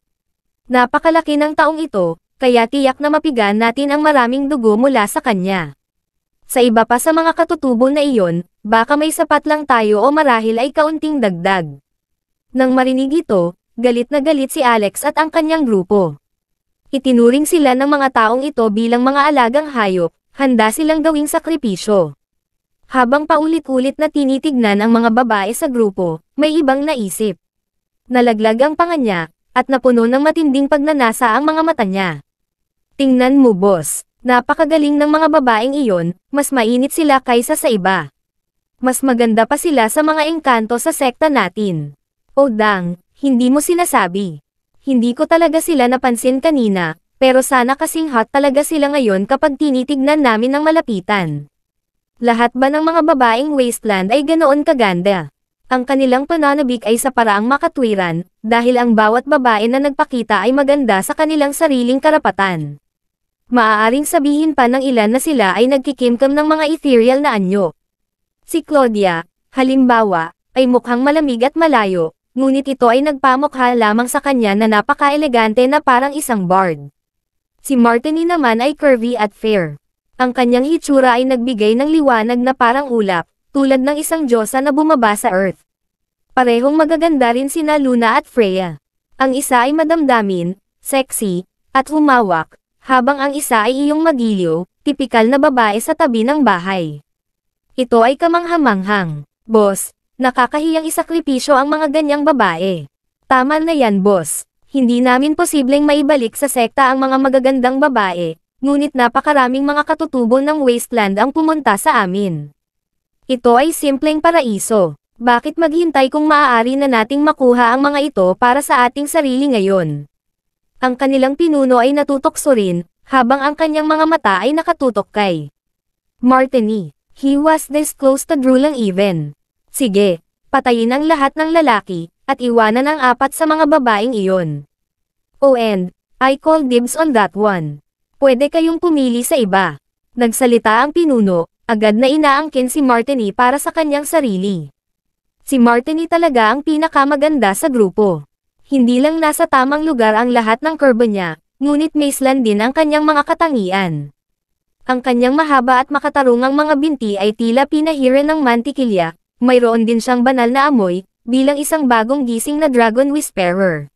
Napakalaki ng taong ito, kaya tiyak na mapigan natin ang maraming dugo mula sa kanya. Sa iba pa sa mga katutubo na iyon, baka may sapat lang tayo o marahil ay kaunting dagdag. Nang marinig ito, galit na galit si Alex at ang kanyang grupo. Itinuring sila ng mga taong ito bilang mga alagang hayop, handa silang gawing sakripisyo. Habang paulit-ulit na tinitignan ang mga babae sa grupo, may ibang naisip. Nalaglag ang panga at napuno ng matinding pagnanasa ang mga mata niya. Tingnan mo boss, napakagaling ng mga babaeng iyon, mas mainit sila kaysa sa iba. Mas maganda pa sila sa mga engkanto sa sekta natin. O oh, dang, hindi mo sinasabi. Hindi ko talaga sila napansin kanina, pero sana kasing hot talaga sila ngayon kapag tinitignan namin ng malapitan. Lahat ba ng mga babaeng wasteland ay ganoon kaganda? Ang kanilang pananabik ay sa paraang makatwiran, dahil ang bawat babae na nagpakita ay maganda sa kanilang sariling karapatan. Maaaring sabihin pa ng ilan na sila ay nagkikimkam ng mga ethereal na anyo. Si Claudia, halimbawa, ay mukhang malamig at malayo, ngunit ito ay nagpamukha lamang sa kanya na napaka-elegante na parang isang bard. Si Martini naman ay curvy at fair. Ang kanyang hitsura ay nagbigay ng liwanag na parang ulap, tulad ng isang diyosa na bumaba sa earth. Parehong magaganda rin sina Luna at Freya. Ang isa ay madamdamin, sexy, at humawak, habang ang isa ay iyong magiliw, tipikal na babae sa tabi ng bahay. Ito ay kamanghamanghang. Boss, Nakakahiyang isakripisyo ang mga ganyang babae. Tama na yan boss. Hindi namin posibleng maibalik sa sekta ang mga magagandang babae, ngunit napakaraming mga katutubo ng wasteland ang pumunta sa amin. Ito ay simpleng paraiso. Bakit maghintay kung maaari na nating makuha ang mga ito para sa ating sarili ngayon? Ang kanilang pinuno ay natutokso rin, habang ang kanyang mga mata ay nakatutok kay Martini. He was this close to drooling even. Sige, patayin ang lahat ng lalaki, at iwanan ang apat sa mga babaeng iyon. Oh and, I call dibs on that one. Pwede kayong pumili sa iba. Nagsalita ang pinuno, agad na inaangkin si Martini para sa kanyang sarili. Si Martini talaga ang pinakamaganda sa grupo. Hindi lang nasa tamang lugar ang lahat ng kurba niya, ngunit maislan din ang kanyang mga katangian. Ang kanyang mahaba at makatarungang mga binti ay tila pinahira ng mantikilya, mayroon din siyang banal na amoy, bilang isang bagong gising na Dragon Whisperer.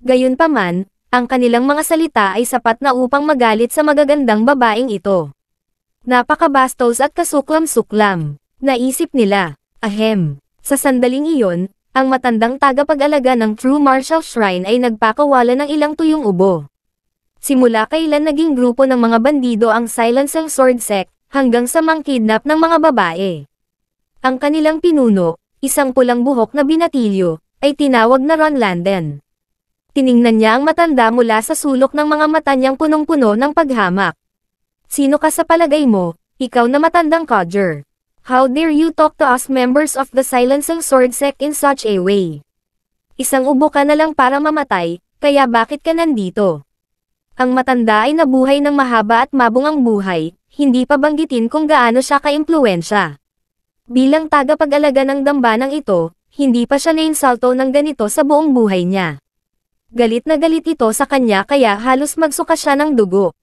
Gayunpaman, ang kanilang mga salita ay sapat na upang magalit sa magagandang babaeng ito. Napakabastos at kasuklam-suklam, naisip nila, ahem. Sa sandaling iyon, ang matandang tagapag-alaga ng True Martial Shrine ay nagpakawala ng ilang tuyong ubo. Simula kailan naging grupo ng mga bandido ang Silent Sword Sect, hanggang sa mangkidnap ng mga babae. Ang kanilang pinuno, isang pulang buhok na binatilyo, ay tinawag na Ron Landen. Tiningnan niya ang matanda mula sa sulok ng mga mata niyang punong-puno ng paghamak. Sino ka sa palagay mo, ikaw na matandang codger? How dare you talk to us members of the Silencing Sword Sect in such a way? Isang ubo ka na lang para mamatay, kaya bakit ka nandito? Ang matanda ay nabuhay ng mahaba at mabungang buhay, hindi pa banggitin kung gaano siya kaimpluensya. Bilang tagapag-alaga ng dambanang ito, hindi pa siya na-insulto ng ganito sa buong buhay niya. Galit na galit ito sa kanya kaya halos magsuka siya ng dugo.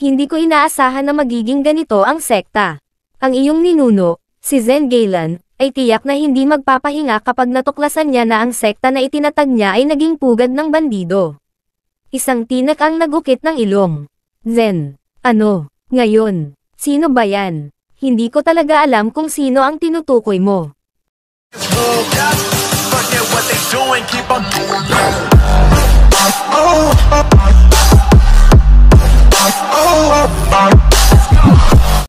Hindi ko inaasahan na magiging ganito ang sekta. Ang iyong ninuno, si Zen Galen, ay tiyak na hindi magpapahinga kapag natuklasan niya na ang sekta na itinatag niya ay naging pugad ng bandido. Isang tinak ang nagukit ng ilong. Zen, ano, ngayon, sino ba yan? hindi ko talaga alam kung sino ang tinutukoy mo. Oh, oh, oh, oh, oh, oh.